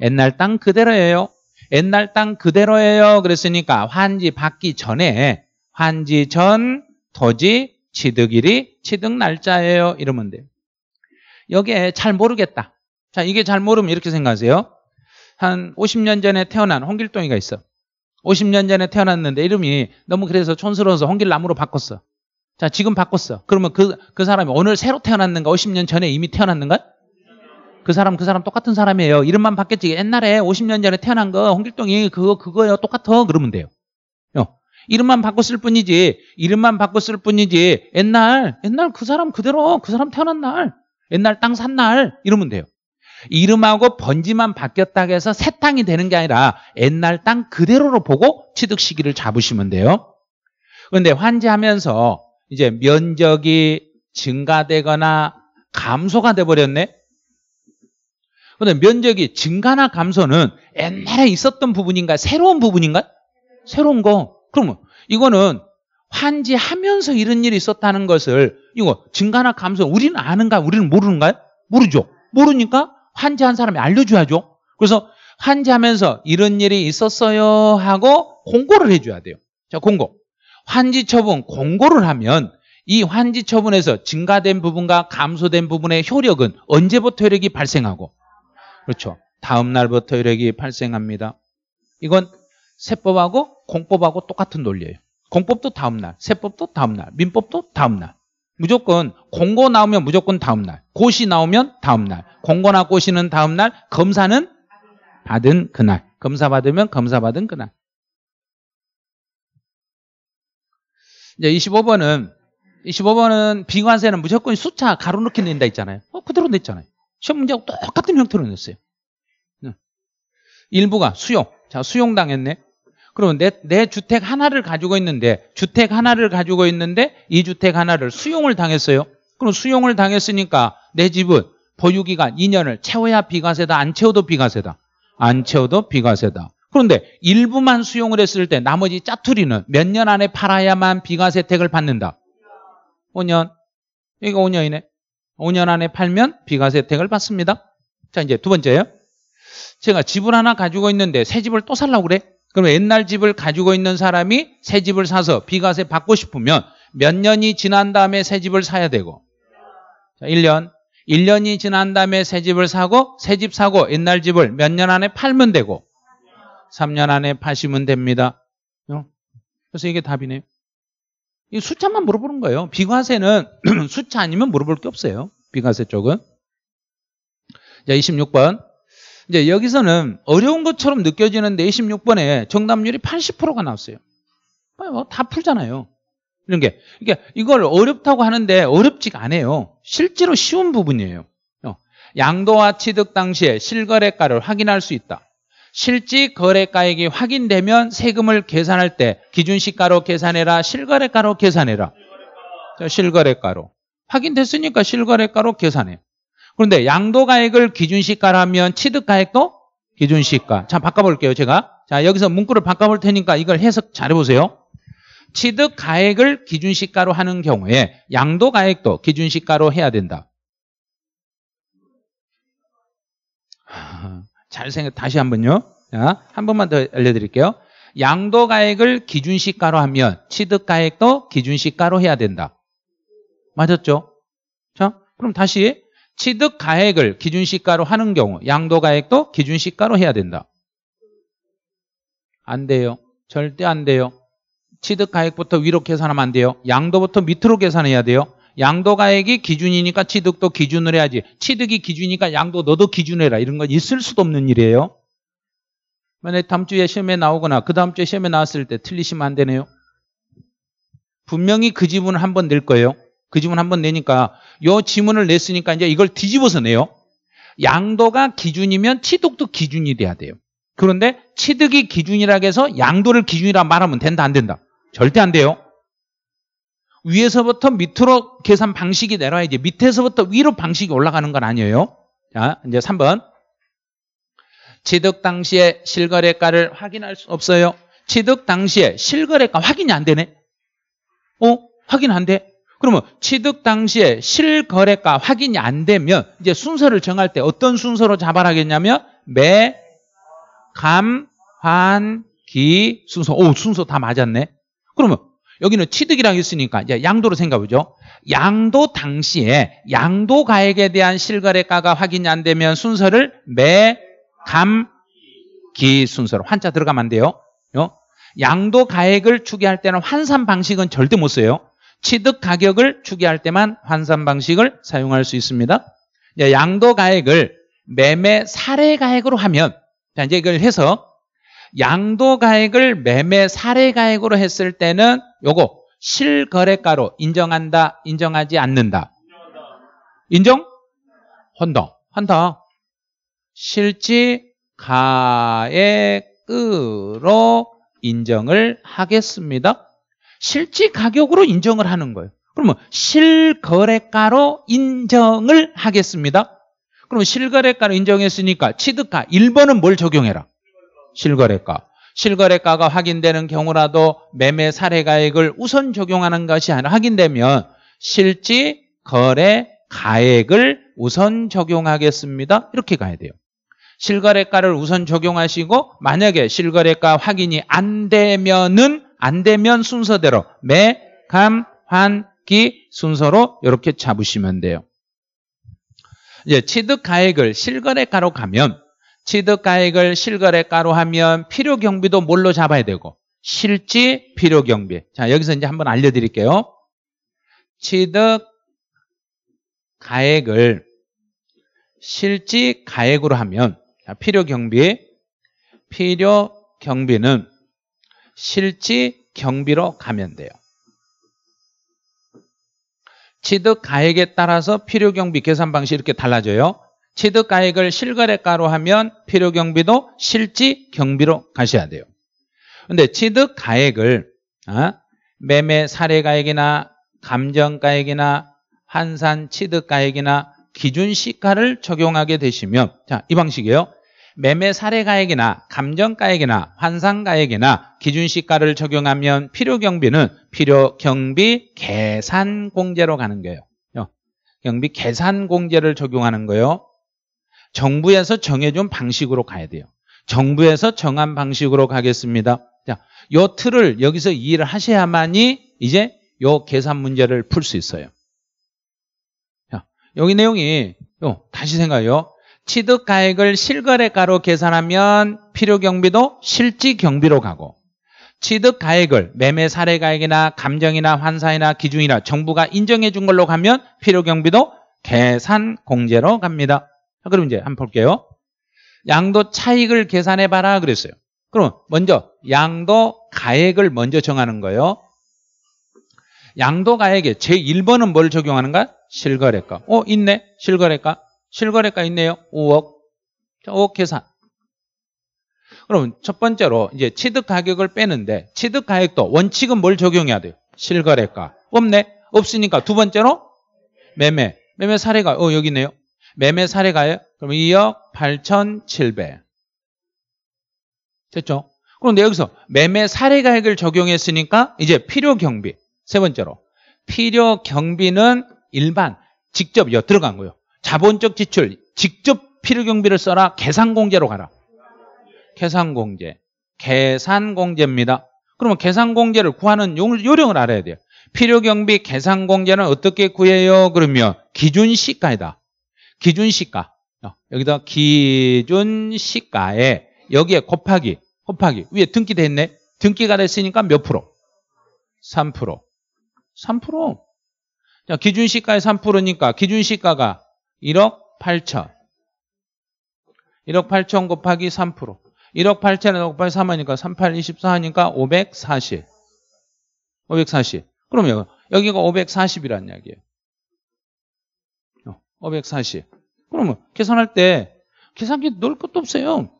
옛날 땅 그대로예요. 옛날 땅 그대로예요. 그랬으니까 환지 받기 전에 환지 전 토지 취득일이 취득 날짜예요. 이러면 돼요. 여기에 잘 모르겠다. 자, 이게 잘 모르면 이렇게 생각하세요. 한 50년 전에 태어난 홍길동이가 있어. 50년 전에 태어났는데 이름이 너무 그래서 촌스러워서 홍길남으로 바꿨어. 자, 지금 바꿨어. 그러면 그, 그 사람이 오늘 새로 태어났는가, 50년 전에 이미 태어났는가? 그 사람 그 사람 똑같은 사람이에요. 이름만 바뀌었지. 옛날에 50년 전에 태어난 거 홍길동이 그거 그거예요. 똑같아. 그러면 돼요. 어. 이름만 바꿨을 뿐이지 이름만 바꿨을 뿐이지 옛날 옛날 그 사람 그대로 그 사람 태어난 날 옛날 땅 산 날 이러면 돼요. 이름하고 번지만 바뀌었다 해서 새 땅이 되는 게 아니라 옛날 땅 그대로로 보고 취득 시기를 잡으시면 돼요. 그런데 환지하면서 이제 면적이 증가되거나 감소가 돼 버렸네. 근데 면적이 증가나 감소는 옛날에 있었던 부분인가 새로운 부분인가 새로운 거. 그러면 이거는 환지하면서 이런 일이 있었다는 것을 이거 증가나 감소 우리는 아는가 우리는 모르는가요? 모르죠. 모르니까 환지한 사람이 알려줘야죠. 그래서 환지하면서 이런 일이 있었어요 하고 공고를 해줘야 돼요. 자 공고. 환지 처분 공고를 하면 이 환지 처분에서 증가된 부분과 감소된 부분의 효력은 언제부터 효력이 발생하고 그렇죠. 다음 날부터 이력이 발생합니다. 이건 세법하고 공법하고 똑같은 논리예요. 공법도 다음 날, 세법도 다음 날, 민법도 다음 날. 무조건 공고 나오면 무조건 다음 날, 고시 나오면 다음 날, 공고나 고시는 다음 날, 검사는 받은 그날, 검사 받으면 검사 받은 그날. 이제 25번은 25번은 비관세는 무조건 숫자 가로 넣기 낸다 있잖아요. 어, 그대로 냈잖아요. 시험 문제하고 똑같은 형태로 냈어요. 일부가 수용. 자, 수용당했네. 그러면 내, 내 주택 하나를 가지고 있는데, 주택 하나를 가지고 있는데, 이 주택 하나를 수용을 당했어요. 그럼 수용을 당했으니까 내 집은 보유기간 2년을 채워야 비과세다, 안 채워도 비과세다. 안 채워도 비과세다. 그런데 일부만 수용을 했을 때 나머지 짜투리는 몇 년 안에 팔아야만 비과세 혜택을 받는다. 5년. 이거 5년이네. 5년 안에 팔면 비과세 혜택을 받습니다. 자, 이제 두 번째요. 제가 집을 하나 가지고 있는데 새 집을 또 살라고 그래? 그럼 옛날 집을 가지고 있는 사람이 새 집을 사서 비과세 받고 싶으면 몇 년이 지난 다음에 새 집을 사야 되고 자, 1년 1년이 지난 다음에 새 집을 사고 새 집 사고 옛날 집을 몇 년 안에 팔면 되고 3년 안에 파시면 됩니다. 어? 그래서 이게 답이네요. 이 숫자만 물어보는 거예요. 비과세는 숫자 아니면 물어볼 게 없어요. 비과세 쪽은. 자, 26번. 이제 여기서는 어려운 것처럼 느껴지는데 26번에 정답률이 80%가 나왔어요. 뭐, 뭐, 다 풀잖아요. 이런 게. 그러니까 이걸 어렵다고 하는데 어렵지가 않아요. 실제로 쉬운 부분이에요. 어. 양도와 취득 당시에 실거래가를 확인할 수 있다. 실지 거래가액이 확인되면 세금을 계산할 때 기준시가로 계산해라 실거래가로 계산해라 실거래가. 실거래가로 확인됐으니까 실거래가로 계산해 그런데 양도가액을 기준시가라면 취득가액도 기준시가 자 바꿔볼게요 제가 자 여기서 문구를 바꿔볼 테니까 이걸 해석 잘 해보세요 취득가액을 기준시가로 하는 경우에 양도가액도 기준시가로 해야 된다 잘생겼 다시 한번요. 자, 한 번만 더 알려드릴게요. 양도가액을 기준시가로 하면 취득가액도 기준시가로 해야 된다. 맞았죠? 자, 그럼 다시 취득가액을 기준시가로 하는 경우 양도가액도 기준시가로 해야 된다. 안 돼요. 절대 안 돼요. 취득가액부터 위로 계산하면 안 돼요. 양도부터 밑으로 계산해야 돼요. 양도가액이 기준이니까 취득도 기준을 해야지 취득이 기준이니까 양도 너도 기준해라 이런 건 있을 수도 없는 일이에요 만약에 다음 주에 시험에 나오거나 그 다음 주에 시험에 나왔을 때 틀리시면 안 되네요 분명히 그 지분을 한번낼 거예요 그 지분 한번 내니까 요 지문을 냈으니까 이제 이걸 뒤집어서 내요 양도가 기준이면 취득도 기준이 돼야 돼요 그런데 취득이 기준이라 해서 양도를 기준이라 말하면 된다 안 된다 절대 안 돼요 위에서부터 밑으로 계산 방식이 내려와야지 밑에서부터 위로 방식이 올라가는 건 아니에요. 자, 이제 3번. 취득 당시에 실거래가를 확인할 수 없어요. 취득 당시에 실거래가 확인이 안 되네. 어? 확인 안 돼? 그러면 취득 당시에 실거래가 확인이 안 되면 이제 순서를 정할 때 어떤 순서로 자발하겠냐면 매, 감, 환, 기 순서. 오, 순서 다 맞았네. 그러면 여기는 취득이랑 있으니까 이제 양도로 생각해보죠. 양도 당시에 양도가액에 대한 실거래가가 확인이 안 되면 순서를 매 감 기 순서로 환자 들어가면 안 돼요. 어? 양도가액을 추계할 때는 환산 방식은 절대 못 써요. 취득 가격을 추계할 때만 환산 방식을 사용할 수 있습니다. 양도가액을 매매 사례가액으로 하면 자 이제 이걸 해서 양도 가액을 매매 사례 가액으로 했을 때는 요거 실거래가로 인정한다, 인정하지 않는다. 인정? 헌더, 헌더. 실지 가액으로 인정을 하겠습니다. 실지 가격으로 인정을 하는 거예요. 그러면 실거래가로 인정을 하겠습니다. 그럼 실거래가로 인정했으니까 취득가 1번은 뭘 적용해라? 실거래가. 실거래가가 확인되는 경우라도 매매 사례가액을 우선 적용하는 것이 아니라 확인되면 실지 거래가액을 우선 적용하겠습니다. 이렇게 가야 돼요. 실거래가를 우선 적용하시고 만약에 실거래가 확인이 안 되면은 안 되면 순서대로 매, 감, 환, 기 순서로 이렇게 잡으시면 돼요. 이제 취득가액을 실거래가로 가면 취득가액을 실거래가로 하면 필요경비도 뭘로 잡아야 되고 실지 필요경비 자 여기서 이제 한번 알려드릴게요 취득가액을 실지가액으로 하면 자, 필요경비 필요경비는 실지경비로 가면 돼요 취득가액에 따라서 필요경비 계산 방식이 이렇게 달라져요 취득가액을 실거래가로 하면 필요경비도 실지경비로 가셔야 돼요. 근데 취득가액을 어? 매매 사례가액이나 감정가액이나 환산 취득가액이나 기준시가를 적용하게 되시면 자이 방식이에요. 매매 사례가액이나 감정가액이나 환산가액이나 기준시가를 적용하면 필요경비는 필요경비 계산공제로 가는 거예요. 어, 경비 계산공제를 적용하는 거예요. 정부에서 정해준 방식으로 가야 돼요. 정부에서 정한 방식으로 가겠습니다. 자, 요 틀을 여기서 이해를 하셔야만이 이제 요 계산 문제를 풀 수 있어요. 자, 여기 내용이 요 다시 생각해요. 취득 가액을 실거래가로 계산하면 필요 경비도 실지 경비로 가고 취득 가액을 매매 사례 가액이나 감정이나 환산이나 기준이나 정부가 인정해 준 걸로 가면 필요 경비도 계산 공제로 갑니다. 그럼 이제 한번 볼게요. 양도 차익을 계산해 봐라 그랬어요. 그럼 먼저 양도 가액을 먼저 정하는 거예요. 양도 가액에 제1번은 뭘 적용하는가? 실거래가. 어, 있네. 실거래가. 실거래가 있네요. 5억. 자, 5억 계산. 그럼 첫 번째로 이제 취득 가격을 빼는데 취득 가액도 원칙은 뭘 적용해야 돼요? 실거래가. 없네. 없으니까 두 번째로 매매. 매매 사례가 어 여기 있네요. 매매 사례가요? 그럼 2억 8,700. 됐죠? 그런데 여기서 매매 사례가액을 적용했으니까 이제 필요 경비. 세 번째로. 필요 경비는 일반, 직접 엿들어간 거예요. 자본적 지출, 직접 필요 경비를 써라. 계산공제로 가라. 계산공제. 계산공제입니다. 그러면 계산공제를 구하는 요령을 알아야 돼요. 필요 경비 계산공제는 어떻게 구해요? 그러면 기준시가이다. 기준 시가 어, 여기다 기준 시가에 여기에 곱하기 곱하기 위에 등기 돼 있네 등기가 됐으니까 몇 프로? 3% 3% 자, 기준 시가의 3%니까 기준 시가가 1억 8천 1억 8천 곱하기 3% 1억 8천에 곱하기 3하니까 38, 24 하니까 540 540 그러면 여기가 540이라는 이야기예요 540. 그러면 계산할 때 계산기 넣을 것도 없어요.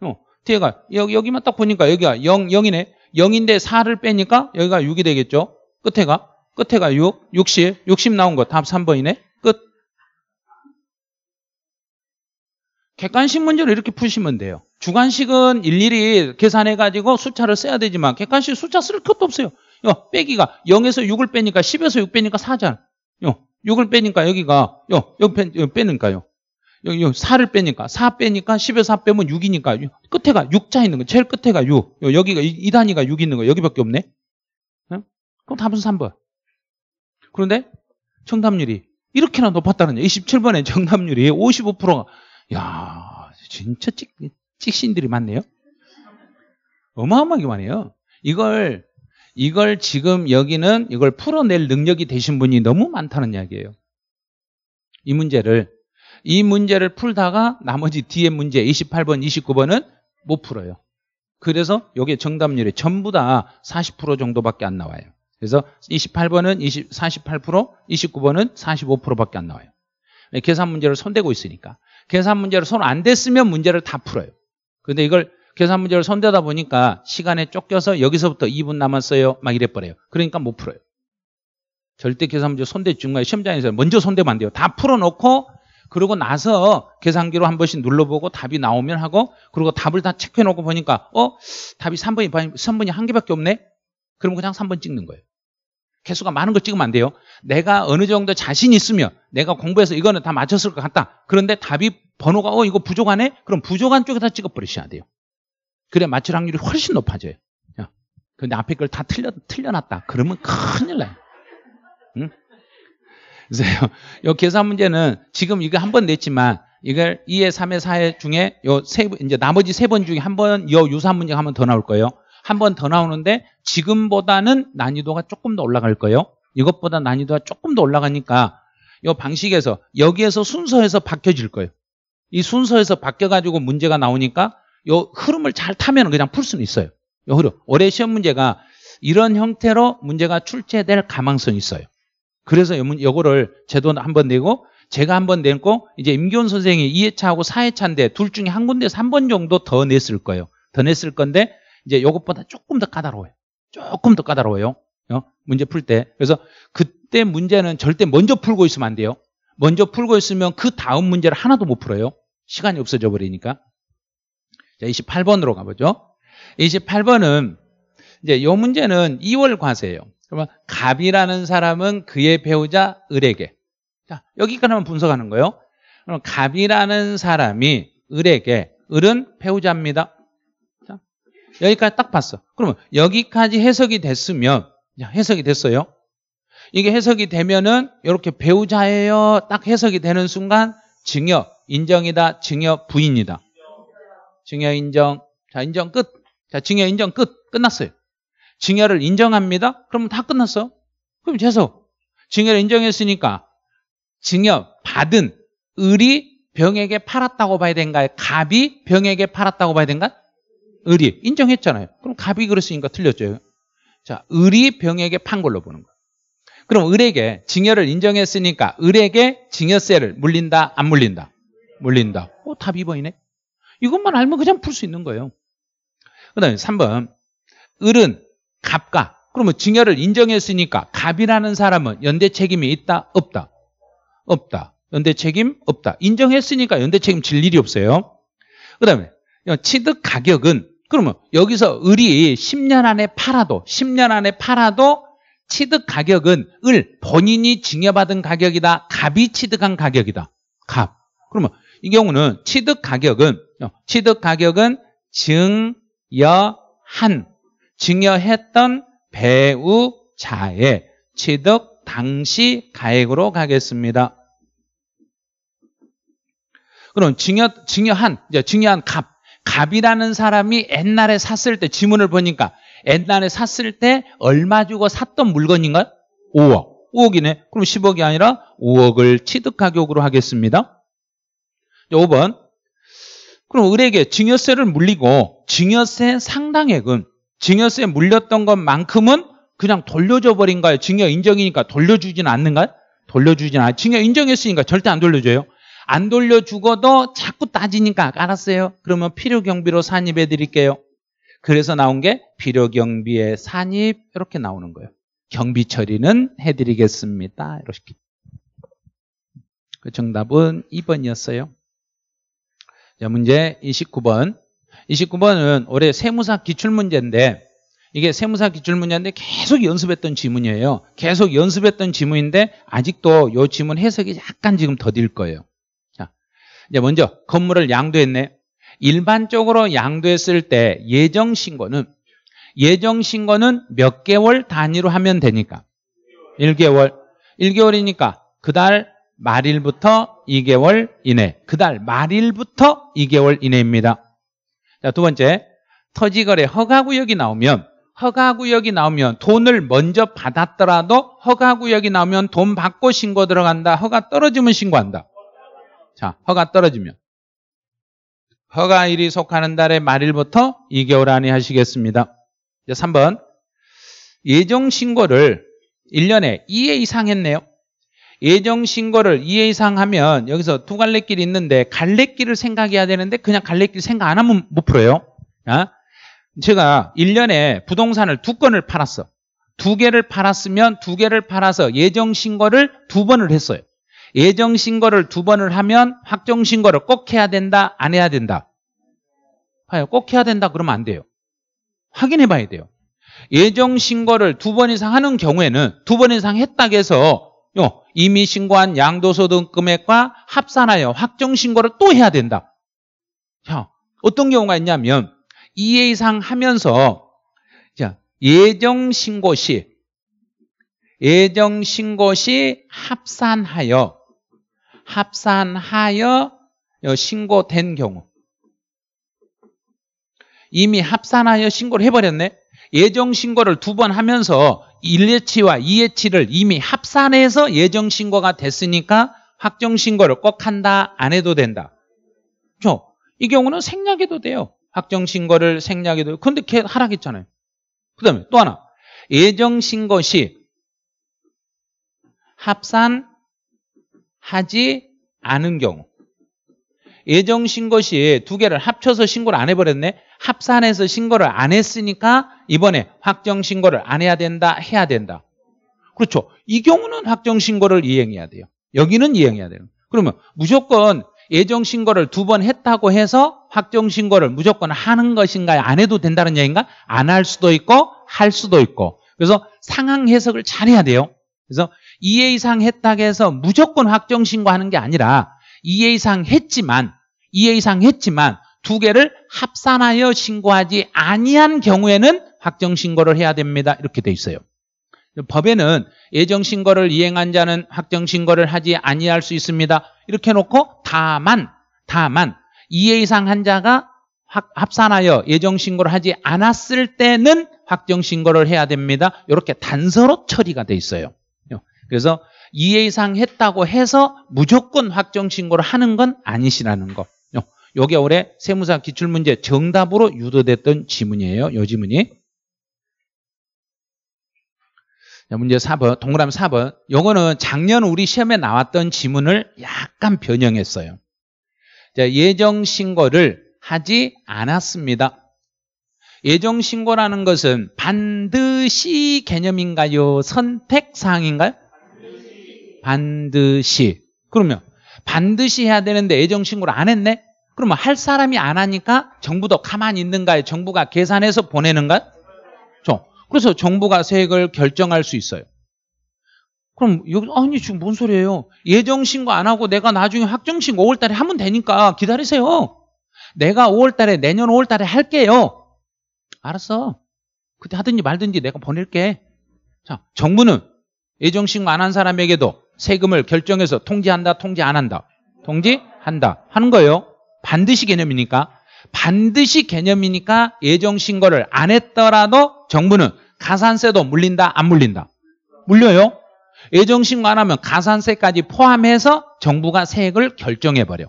어, 뒤에가 여기, 여기만 딱 보니까 여기가 0, 0이네. 0인데 4를 빼니까 여기가 6이 되겠죠. 끝에가 끝에가 6, 60, 60 나온 거 답 3번이네. 끝. 객관식 문제를 이렇게 푸시면 돼요. 주관식은 일일이 계산해가지고 숫자를 써야 되지만 객관식 숫자 쓸 것도 없어요. 요, 어, 빼기가 0에서 6을 빼니까 10에서 6 빼니까 4잖아. 요. 어, 6을 빼니까 여기가 요, 여 빼, 여 빼니까요. 여기, 4를 빼니까 4 빼니까 10에 4 빼면 6이니까 끝에가 6차 있는 거 제일 끝에가 6 요, 여기가 2, 이 단위가 6 있는 거 여기밖에 없네. 응? 그럼 답은 3번. 그런데 정답률이 이렇게나 높았다는 얘기. 2 7번의 정답률이 55%가 야 진짜 찍, 찍신들이 많네요. 어마어마하게 많아요. 이걸 이걸 지금 여기는 이걸 풀어낼 능력이 되신 분이 너무 많다는 이야기예요. 이 문제를 이 문제를 풀다가 나머지 뒤에 문제 28번, 29번은 못 풀어요. 그래서 이게 정답률이 전부 다 40% 정도밖에 안 나와요. 그래서 28번은 20, 48%, 29번은 45%밖에 안 나와요. 계산 문제를 손대고 있으니까. 계산 문제를 손 안 댔으면 문제를 다 풀어요. 근데 이걸 계산 문제를 손대다 보니까 시간에 쫓겨서 여기서부터 2분 남았어요. 막 이래버려요. 그러니까 못 풀어요. 절대 계산 문제 손대 중간에 시험장에서 먼저 손대면 안 돼요. 다 풀어놓고 그러고 나서 계산기로 한 번씩 눌러보고 답이 나오면 하고 그리고 답을 다 체크해놓고 보니까 어? 답이 3번이 3번이 한 개밖에 없네? 그럼 그냥 3번 찍는 거예요. 개수가 많은 걸 찍으면 안 돼요. 내가 어느 정도 자신 있으면 내가 공부해서 이거는 다 맞췄을 것 같다. 그런데 답이 번호가 어 이거 부족하네? 그럼 부족한 쪽에다 찍어버리셔야 돼요. 그래 맞출 확률이 훨씬 높아져요. 근데 앞에 걸 다 틀려, 틀려놨다. 그러면 큰일 나요. 그래서 요 계산 문제는 지금 이거 한 번 냈지만 이걸 2회, 3회, 4회 중에 요 세, 이제 나머지 세 번 중에 한 번 요 유사한 문제가 한 번 더 나올 거예요. 한 번 더 나오는데 지금보다는 난이도가 조금 더 올라갈 거예요. 이것보다 난이도가 조금 더 올라가니까 요 방식에서 여기에서 순서에서 바뀌어질 거예요. 이 순서에서 바뀌어가지고 문제가 나오니까 요 흐름을 잘 타면 그냥 풀 수는 있어요. 요 흐름. 올해 시험 문제가 이런 형태로 문제가 출제될 가망성이 있어요. 그래서 요거를 제도 한 번 내고 제가 한 번내고 이제 임기훈 선생이 2회차하고 4회차인데 둘 중에 한 군데에서 한 번 정도 더 냈을 거예요. 더 냈을 건데 이제 요것보다 조금 더 까다로워요. 조금 더 까다로워요. 어? 문제 풀 때. 그래서 그때 문제는 절대 먼저 풀고 있으면 안 돼요. 먼저 풀고 있으면 그 다음 문제를 하나도 못 풀어요. 시간이 없어져 버리니까. 자, 예, 28번으로 가보죠. 28번은 이제 요 문제는 2월 과세예요. 그러면 갑이라는 사람은 그의 배우자 을에게. 자, 여기까지만 분석하는 거예요. 그럼 갑이라는 사람이 을에게 을은 배우자입니다. 자, 여기까지 딱 봤어. 그러면 여기까지 해석이 됐으면 자, 해석이 됐어요. 이게 해석이 되면은 이렇게 배우자예요. 딱 해석이 되는 순간 증여 인정이다. 증여 부인이다. 증여 인정. 자, 인정 끝. 자, 증여 인정 끝. 끝났어요. 증여를 인정합니다. 그러면 다 끝났어. 그럼 죄송. 증여를 인정했으니까 증여 받은 을이 병에게 팔았다고 봐야 된가요? 갑이 병에게 팔았다고 봐야 된가 을이 인정했잖아요. 그럼 갑이 그랬으니까 틀렸죠. 자, 을이 병에게 판 걸로 보는 거예요. 그럼 을에게 증여를 인정했으니까 을에게 증여세를 물린다 안 물린다? 물린다. 오, 어, 답 2번이네. 이것만 알면 그냥 풀 수 있는 거예요. 그 다음에 3번. 을은 갑과. 그러면 증여를 인정했으니까 갑이라는 사람은 연대 책임이 있다? 없다? 없다. 연대 책임 없다. 인정했으니까 연대 책임 질 일이 없어요. 그 다음에 어, 취득 가격은 그러면 여기서 을이 10년 안에 팔아도 10년 안에 팔아도 취득 가격은 을 본인이 증여받은 가격이다. 갑이 취득한 가격이다. 갑. 그러면 이 경우는 취득 가격은 취득 가격은 증여한, 증여했던 배우자의 취득 당시 가액으로 가겠습니다. 그럼 증여, 증여한, 증여한 값. 갑이라는 사람이 옛날에 샀을 때 지문을 보니까 옛날에 샀을 때 얼마 주고 샀던 물건인가요? 5억. 5억이네. 그럼 10억이 아니라 5억을 취득 가격으로 하겠습니다. 5번. 그럼 을에게 증여세를 물리고 증여세 상당액은 증여세 물렸던 것만큼은 그냥 돌려줘 버린가요? 증여 인정이니까 돌려주진 않는가요? 돌려주진 않아요. 증여 인정했으니까 절대 안 돌려줘요. 안 돌려주고도 자꾸 따지니까 알았어요. 그러면 필요경비로 산입해 드릴게요. 그래서 나온 게 필요경비의 산입 이렇게 나오는 거예요. 경비 처리는 해드리겠습니다. 이렇게. 그 정답은 2번이었어요. 자, 문제 29번. 29번은 올해 세무사 기출문제인데 이게 세무사 기출문제인데 계속 연습했던 지문이에요. 계속 연습했던 지문인데 아직도 요 지문 해석이 약간 지금 더딜 거예요. 자, 이제 먼저 건물을 양도했네. 일반적으로 양도했을 때 예정 신고는 예정 신고는 몇 개월 단위로 하면 되니까 1개월 1개월이니까 그달 말일부터 2개월 이내 그달 말일부터 2개월 이내입니다 자, 두 번째 토지거래 허가구역이 나오면 허가구역이 나오면 돈을 먼저 받았더라도 허가구역이 나오면 돈 받고 신고 들어간다 허가 떨어지면 신고한다 자 허가 떨어지면 허가일이 속하는 달의 말일부터 2개월 안에 하시겠습니다 자, 3번 예정신고를 1년에 2회 이상 했네요 예정 신고를 2회 이상 하면 여기서 두 갈래길이 있는데 갈래길을 생각해야 되는데 그냥 갈래길 생각 안 하면 못 풀어요. 아? 제가 1년에 부동산을 두 건을 팔았어. 두 개를 팔았으면 두 개를 팔아서 예정 신고를 두 번을 했어요. 예정 신고를 두 번을 하면 확정 신고를 꼭 해야 된다, 안 해야 된다. 봐요. 꼭 해야 된다 그러면 안 돼요. 확인해 봐야 돼요. 예정 신고를 두 번 이상 하는 경우에는 두 번 이상 했다고 해서 요 이미 신고한 양도소 득 금액과 합산하여 확정 신고를 또 해야 된다. 자, 어떤 경우가 있냐면 2회 이상 하면서 예정 신고 시 예정 신고 시 합산하여 합산하여 어, 신고된 경우 이미 합산하여 신고를 해버렸네 예정 신고를 두 번 하면서 일회치와 이회치를 이미 합산해서 예정신고가 됐으니까 확정신고를 꼭 한다 안 해도 된다. 그렇죠? 이 경우는 생략해도 돼요. 확정신고를 생략해도 근데 걔 하락했잖아요. 그 다음에 또 하나 예정신고 시 합산하지 않은 경우 예정신고 시에 두 개를 합쳐서 신고를 안 해버렸네 합산해서 신고를 안 했으니까 이번에 확정신고를 안 해야 된다, 해야 된다. 그렇죠. 이 경우는 확정신고를 이행해야 돼요. 여기는 이행해야 돼요. 그러면 무조건 예정신고를 두 번 했다고 해서 확정신고를 무조건 하는 것인가요? 안 해도 된다는 얘기인가? 안 할 수도 있고 할 수도 있고 그래서 상황 해석을 잘해야 돼요. 그래서 2회 이상 했다고 해서 무조건 확정신고하는 게 아니라 2회 이상 했지만 2회 이상 했지만 두 개를 합산하여 신고하지 아니한 경우에는 확정 신고를 해야 됩니다. 이렇게 돼 있어요. 법에는 예정 신고를 이행한 자는 확정 신고를 하지 아니할 수 있습니다. 이렇게 놓고 다만 다만 2회 이상 환 자가 합산하여 예정 신고를 하지 않았을 때는 확정 신고를 해야 됩니다. 이렇게 단서로 처리가 돼 있어요. 그래서 2회 이상 했다고 해서 무조건 확정 신고를 하는 건 아니시라는 거. 요게 올해 세무사 기출문제 정답으로 유도됐던 지문이에요. 요 지문이. 문제 4번, 동그라미 4번. 요거는 작년 우리 시험에 나왔던 지문을 약간 변형했어요. 예정 신고를 하지 않았습니다. 예정 신고라는 것은 반드시 개념인가요? 선택 사항인가요? 반드시. 반드시. 그러면 반드시 해야 되는데 예정 신고를 안 했네? 그러면 할 사람이 안 하니까 정부 도 가만히 있는가요? 정부가 계산해서 보내는가요? 그래서 정부가 세액을 결정할 수 있어요. 그럼 여기 아니 지금 뭔 소리예요? 예정 신고 안 하고 내가 나중에 확정 신고 5월 달에 하면 되니까 기다리세요. 내가 5월 달에 내년 5월 달에 할게요. 알았어. 그때 하든지 말든지 내가 보낼게. 자, 정부는 예정 신고 안 한 사람에게도 세금을 결정해서 통지한다, 통지 안 한다. 통지한다 하는 거예요. 반드시 개념이니까. 반드시 개념이니까 예정 신고를 안 했더라도 정부는 가산세도 물린다 안 물린다 물려요 예정 신고 안 하면 가산세까지 포함해서 정부가 세액을 결정해 버려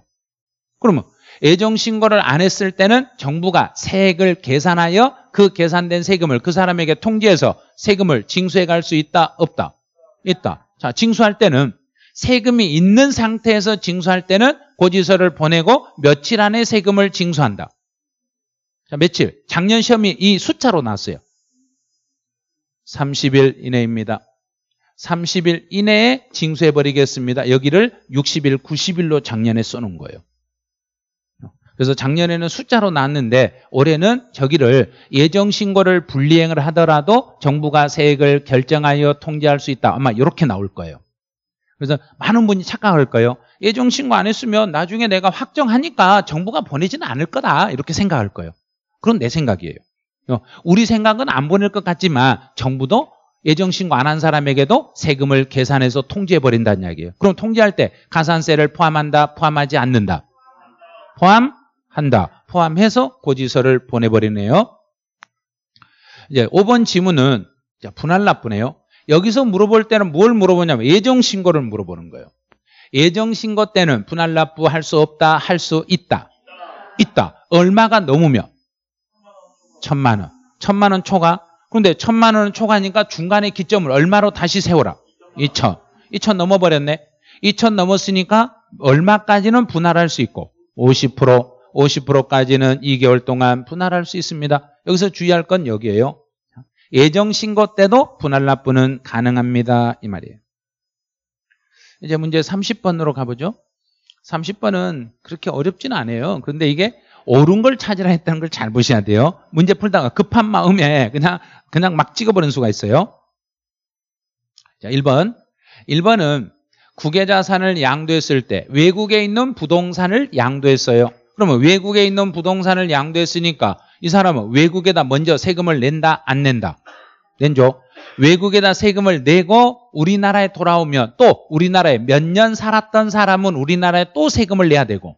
그러면 예정 신고를 안 했을 때는 정부가 세액을 계산하여 그 계산된 세금을 그 사람에게 통지해서 세금을 징수해 갈 수 있다 없다 있다 자 징수할 때는 세금이 있는 상태에서 징수할 때는 고지서를 보내고 며칠 안에 세금을 징수한다. 자, 며칠. 작년 시험이 이 숫자로 나왔어요. 30일 이내입니다. 30일 이내에 징수해버리겠습니다. 여기를 60일, 90일로 작년에 써놓은 거예요. 그래서 작년에는 숫자로 나왔는데 올해는 저기를 예정신고를 불이행을 하더라도 정부가 세액을 결정하여 통제할 수 있다. 아마 이렇게 나올 거예요. 그래서 많은 분이 착각할 거예요. 예정 신고 안 했으면 나중에 내가 확정하니까 정부가 보내지는 않을 거다 이렇게 생각할 거예요. 그건 내 생각이에요. 어, 우리 생각은 안 보낼 것 같지만 정부도 예정 신고 안 한 사람에게도 세금을 계산해서 통지해 버린다는 이야기예요. 그럼 통지할 때 가산세를 포함한다, 포함하지 않는다. 포함한다. 포함해서 고지서를 보내버리네요. 이제 5번 지문은 분할 납부네요. 여기서 물어볼 때는 뭘 물어보냐면 예정신고를 물어보는 거예요. 예정신고 때는 분할 납부할 수 없다, 할 수 있다. 있다. 얼마가 넘으면? 천만 원. 천만 원 초과. 그런데 천만 원 초과니까 중간에 기점을 얼마로 다시 세워라. 2천. 2천 넘어버렸네. 2천 넘었으니까 얼마까지는 분할할 수 있고 50%, 50%까지는 2개월 동안 분할할 수 있습니다. 여기서 주의할 건여기예요 예정신고 때도 분할 납부는 가능합니다. 이 말이에요. 이제 문제 30번으로 가보죠. 30번은 그렇게 어렵지는 않아요. 그런데 이게 옳은 걸 찾으라 했다는 걸 잘 보셔야 돼요. 문제 풀다가 급한 마음에 그냥 그냥 막 찍어버리는 수가 있어요. 자, 1번. 1번은 국외자산을 양도했을 때 외국에 있는 부동산을 양도했어요. 그러면 외국에 있는 부동산을 양도했으니까 이 사람은 외국에다 먼저 세금을 낸다 안 낸다 낸죠 외국에다 세금을 내고 우리나라에 돌아오면 또 우리나라에 몇 년 살았던 사람은 우리나라에 또 세금을 내야 되고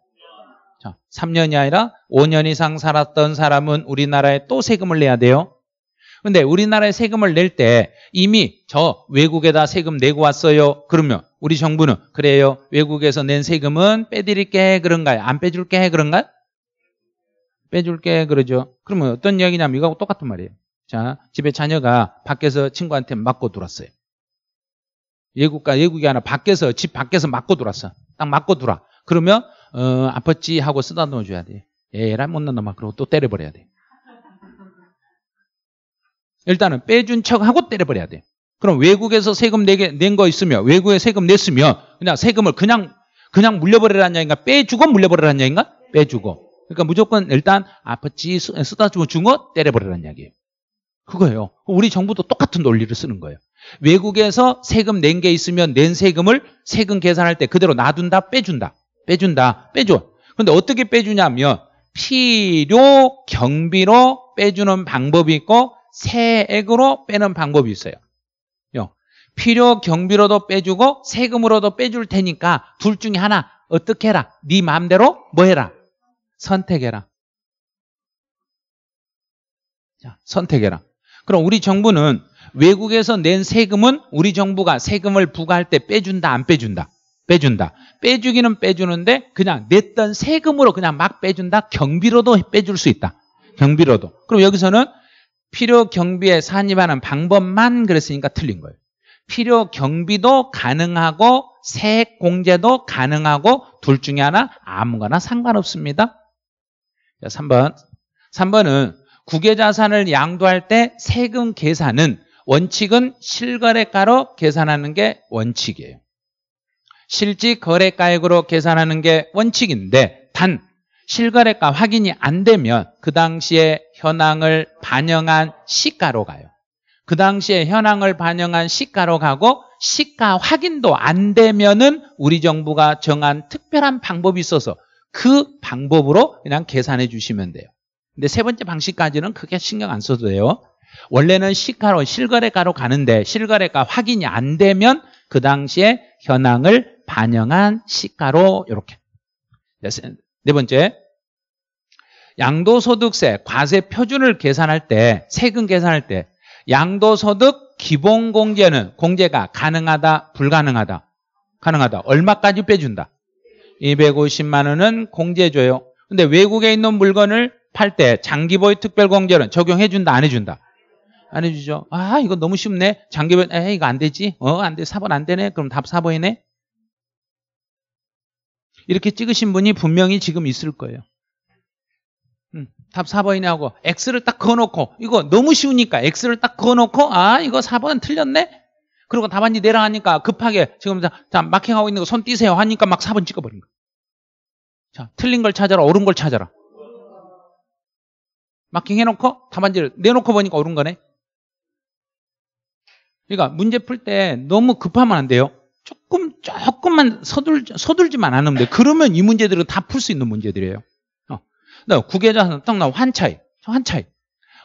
자, 3년이 아니라 5년 이상 살았던 사람은 우리나라에 또 세금을 내야 돼요 근데 우리나라에 세금을 낼 때 이미 저 외국에다 세금 내고 왔어요 그러면 우리 정부는 그래요 외국에서 낸 세금은 빼드릴게 그런가요 안 빼줄게 그런가요 빼줄게 그러죠. 그러면 어떤 이야기냐면 이거하고 똑같은 말이에요. 자, 집에 자녀가 밖에서 친구한테 맞고 돌았어요. 예국가 예국이 하나 밖에서 집 밖에서 맞고 돌았어. 딱 맞고 돌아. 그러면 어, 아팠지 하고 쓰다듬어 줘야 돼. 에라 못난 다막 그러고 또 때려버려야 돼. 일단은 빼준 척하고 때려버려야 돼. 그럼 외국에서 세금 낸 거 있으면 외국에 세금 냈으면 그냥 세금을 그냥 그냥 물려버리라는 얘기인가? 빼주고 물려버리라는 얘기인가? 빼주고. 그러니까 무조건 일단 아팠지 쓰다 주고 때려버리라는 이야기예요. 그거예요. 우리 정부도 똑같은 논리를 쓰는 거예요. 외국에서 세금 낸 게 있으면 낸 세금을 세금 계산할 때 그대로 놔둔다, 빼준다, 빼준다, 빼줘. 근데 어떻게 빼주냐면 필요 경비로 빼주는 방법이 있고 세액으로 빼는 방법이 있어요. 필요 경비로도 빼주고 세금으로도 빼줄 테니까 둘 중에 하나 어떻게 해라. 네 마음대로 뭐 해라. 선택해라. 자, 선택해라. 그럼 우리 정부는 외국에서 낸 세금은 우리 정부가 세금을 부과할 때 빼준다, 안 빼준다? 빼준다. 빼주기는 빼주는데 그냥 냈던 세금으로 그냥 막 빼준다? 경비로도 빼줄 수 있다. 경비로도. 그럼 여기서는 필요 경비에 산입하는 방법만 그랬으니까 틀린 거예요. 필요 경비도 가능하고 세액 공제도 가능하고 둘 중에 하나 아무거나 상관없습니다. 3번. 3번은 국외자산을 양도할 때 세금 계산은 원칙은 실거래가로 계산하는 게 원칙이에요. 실지 거래가액으로 계산하는 게 원칙인데 단 실거래가 확인이 안 되면 그 당시에 현황을 반영한 시가로 가요. 그 당시에 현황을 반영한 시가로 가고 시가 확인도 안 되면은 우리 정부가 정한 특별한 방법이 있어서 그 방법으로 그냥 계산해 주시면 돼요. 근데 세 번째 방식까지는 크게 신경 안 써도 돼요. 원래는 시가로 실거래가로 가는데 실거래가 확인이 안 되면 그 당시에 현황을 반영한 시가로 이렇게 네 번째 양도소득세 과세 표준을 계산할 때 세금 계산할 때 양도소득 기본공제는 공제가 가능하다 불가능하다 가능하다 얼마까지 빼준다 250만 원은 공제해줘요. 근데 외국에 있는 물건을 팔 때 장기보유 특별공제는 적용해준다 안 해준다? 안 해주죠. 아 이거 너무 쉽네. 장기보유 에 이거 안 되지. 어안 돼. 4번 안 되네. 그럼 답 4번이네. 이렇게 찍으신 분이 분명히 지금 있을 거예요. 음, 답 4번이네 하고 X를 딱 그어놓고 이거 너무 쉬우니까 X를 딱 그어놓고 아 이거 4번 틀렸네? 그리고 답안지 내라 하니까 급하게 지금 자, 막킹하고 있는 거 손 띄세요 하니까 막 4번 찍어버린 거. 자, 틀린 걸 찾아라, 옳은 걸 찾아라. 막킹 해놓고 답안지를 내놓고 보니까 옳은 거네. 그러니까 문제 풀 때 너무 급하면 안 돼요. 조금 조금만 서둘 서둘지만 않으면 돼. 그러면 이 문제들은 다 풀 수 있는 문제들이에요. 어. 나 구계좌는 딱나 환차이, 환차이,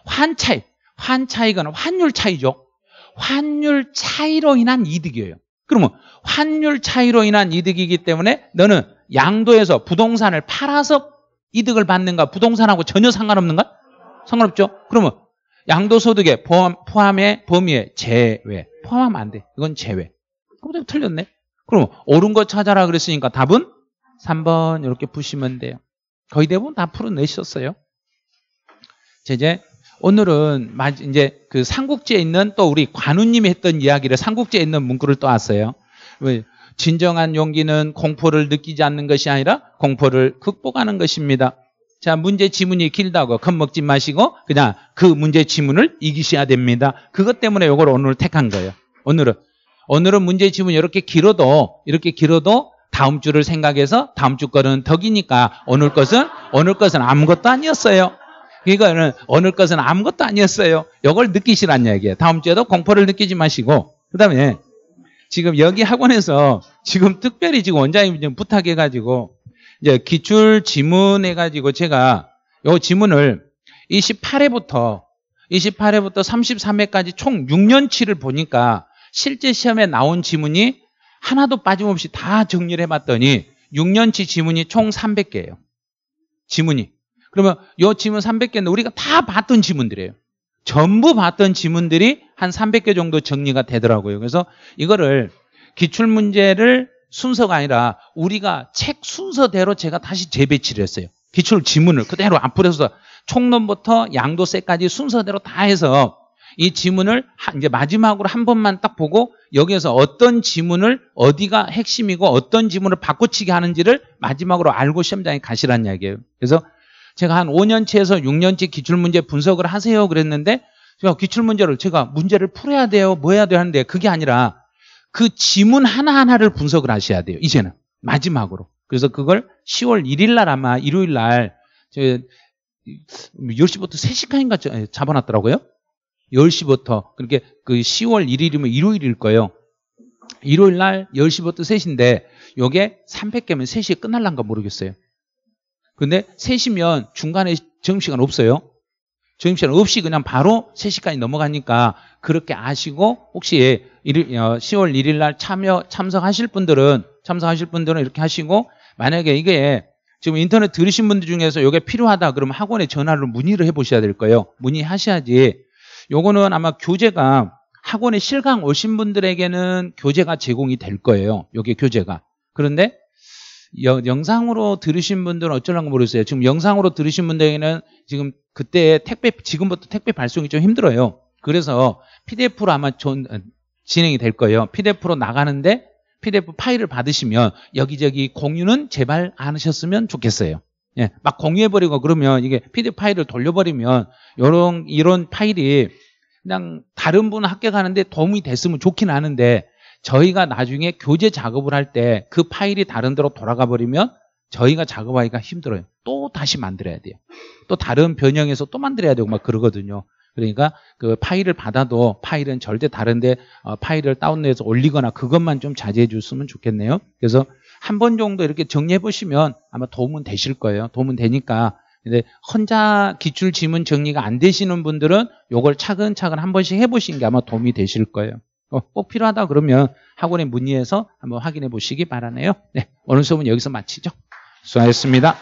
환차이, 환차이가 환율 차이죠. 환율 차이로 인한 이득이에요. 그러면 환율 차이로 인한 이득이기 때문에 너는 양도에서 부동산을 팔아서 이득을 받는가 부동산하고 전혀 상관없는가? 상관없죠. 그러면 양도소득에 포함, 포함의 범위에 제외. 포함 안 돼. 이건 제외. 그럼 틀렸네. 그럼 옳은 거 찾아라 그랬으니까 답은 3번 이렇게 푸시면 돼요. 거의 대부분 다 풀어내셨어요. 제제 오늘은 이제 그 삼국지에 있는 또 우리 관우님이 했던 이야기를 삼국지에 있는 문구를 또 왔어요. 진정한 용기는 공포를 느끼지 않는 것이 아니라 공포를 극복하는 것입니다. 자, 문제 지문이 길다고 겁먹지 마시고 그냥 그 문제 지문을 이기셔야 됩니다. 그것 때문에 이걸 오늘 택한 거예요. 오늘은. 오늘은 문제 지문이 이렇게 길어도, 이렇게 길어도 다음 주를 생각해서 다음 주 거는 덕이니까 오늘 것은, 오늘 것은 아무것도 아니었어요. 그러니까 어느 것은 아무것도 아니었어요. 이걸 느끼시란 얘기예요. 다음 주에도 공포를 느끼지 마시고 그 다음에 지금 여기 학원에서 지금 특별히 지금 원장님 좀 부탁해가지고 이제 기출 지문 해가지고 제가 요 지문을 28회부터 28회부터 33회까지 총 6년치를 보니까 실제 시험에 나온 지문이 하나도 빠짐없이 다 정리를 해봤더니 6년치 지문이 총 300개예요. 지문이. 그러면 요 지문 300개는 우리가 다 봤던 지문들이에요. 전부 봤던 지문들이 한 300개 정도 정리가 되더라고요. 그래서 이거를 기출문제를 순서가 아니라 우리가 책 순서대로 제가 다시 재배치를 했어요. 기출 지문을 그대로 앞으로서 총론부터 양도세까지 순서대로 다 해서 이 지문을 이제 마지막으로 한 번만 딱 보고 여기에서 어떤 지문을 어디가 핵심이고 어떤 지문을 바꿔치기 하는지를 마지막으로 알고 시험장에 가시라는 이야기예요. 그래서 제가 한 5년치에서 6년치 기출문제 분석을 하세요 그랬는데 제가 기출문제를 제가 문제를 풀어야 돼요 뭐 해야 돼요 하는데 그게 아니라 그 지문 하나하나를 분석을 하셔야 돼요 이제는 마지막으로 그래서 그걸 10월 1일 날 아마 일요일 날 10시부터 3시까지인가 예, 잡아놨더라고요 10시부터 그렇게 그 10월 1일이면 일요일일 거예요 일요일 날 10시부터 3시인데 요게 300개면 3시에 끝날란가 모르겠어요 근데 3시면 중간에 점심시간 없어요. 점심시간 없이 그냥 바로 3시까지 넘어가니까 그렇게 아시고 혹시 10월 1일 날 참여 참석하실 분들은 참석하실 분들은 이렇게 하시고 만약에 이게 지금 인터넷 들으신 분들 중에서 이게 필요하다 그러면 학원에 전화로 문의를 해 보셔야 될 거예요. 문의하셔야지. 요거는 아마 교재가 학원에 실강 오신 분들에게는 교재가 제공이 될 거예요. 요게 교재가. 그런데 여, 영상으로 들으신 분들은 어쩌려고 모르겠어요. 지금 영상으로 들으신 분들에게는 지금 그때 택배, 지금부터 택배 발송이 좀 힘들어요. 그래서 PDF로 아마 전, 어, 진행이 될 거예요. PDF로 나가는데 PDF 파일을 받으시면 여기저기 공유는 제발 안 하셨으면 좋겠어요. 예, 막 공유해버리고 그러면 이게 PDF 파일을 돌려버리면 이런 이런 파일이 그냥 다른 분 합격하는데 도움이 됐으면 좋긴 하는데 저희가 나중에 교재 작업을 할 때 그 파일이 다른 데로 돌아가 버리면 저희가 작업하기가 힘들어요. 또 다시 만들어야 돼요. 또 다른 변형에서 또 만들어야 되고 막 그러거든요. 그러니까 그 파일을 받아도 파일은 절대 다른데 어, 파일을 다운해서 로드 올리거나 그것만 좀 자제해 줬으면 좋겠네요. 그래서 한 번 정도 이렇게 정리해 보시면 아마 도움은 되실 거예요. 도움은 되니까. 근데 혼자 기출 지문 정리가 안 되시는 분들은 요걸 차근차근 한 번씩 해보신 게 아마 도움이 되실 거예요. 어, 꼭 필요하다 그러면 학원에 문의해서 한번 확인해 보시기 바라네요. 네, 오늘 수업은 여기서 마치죠. 수고하셨습니다.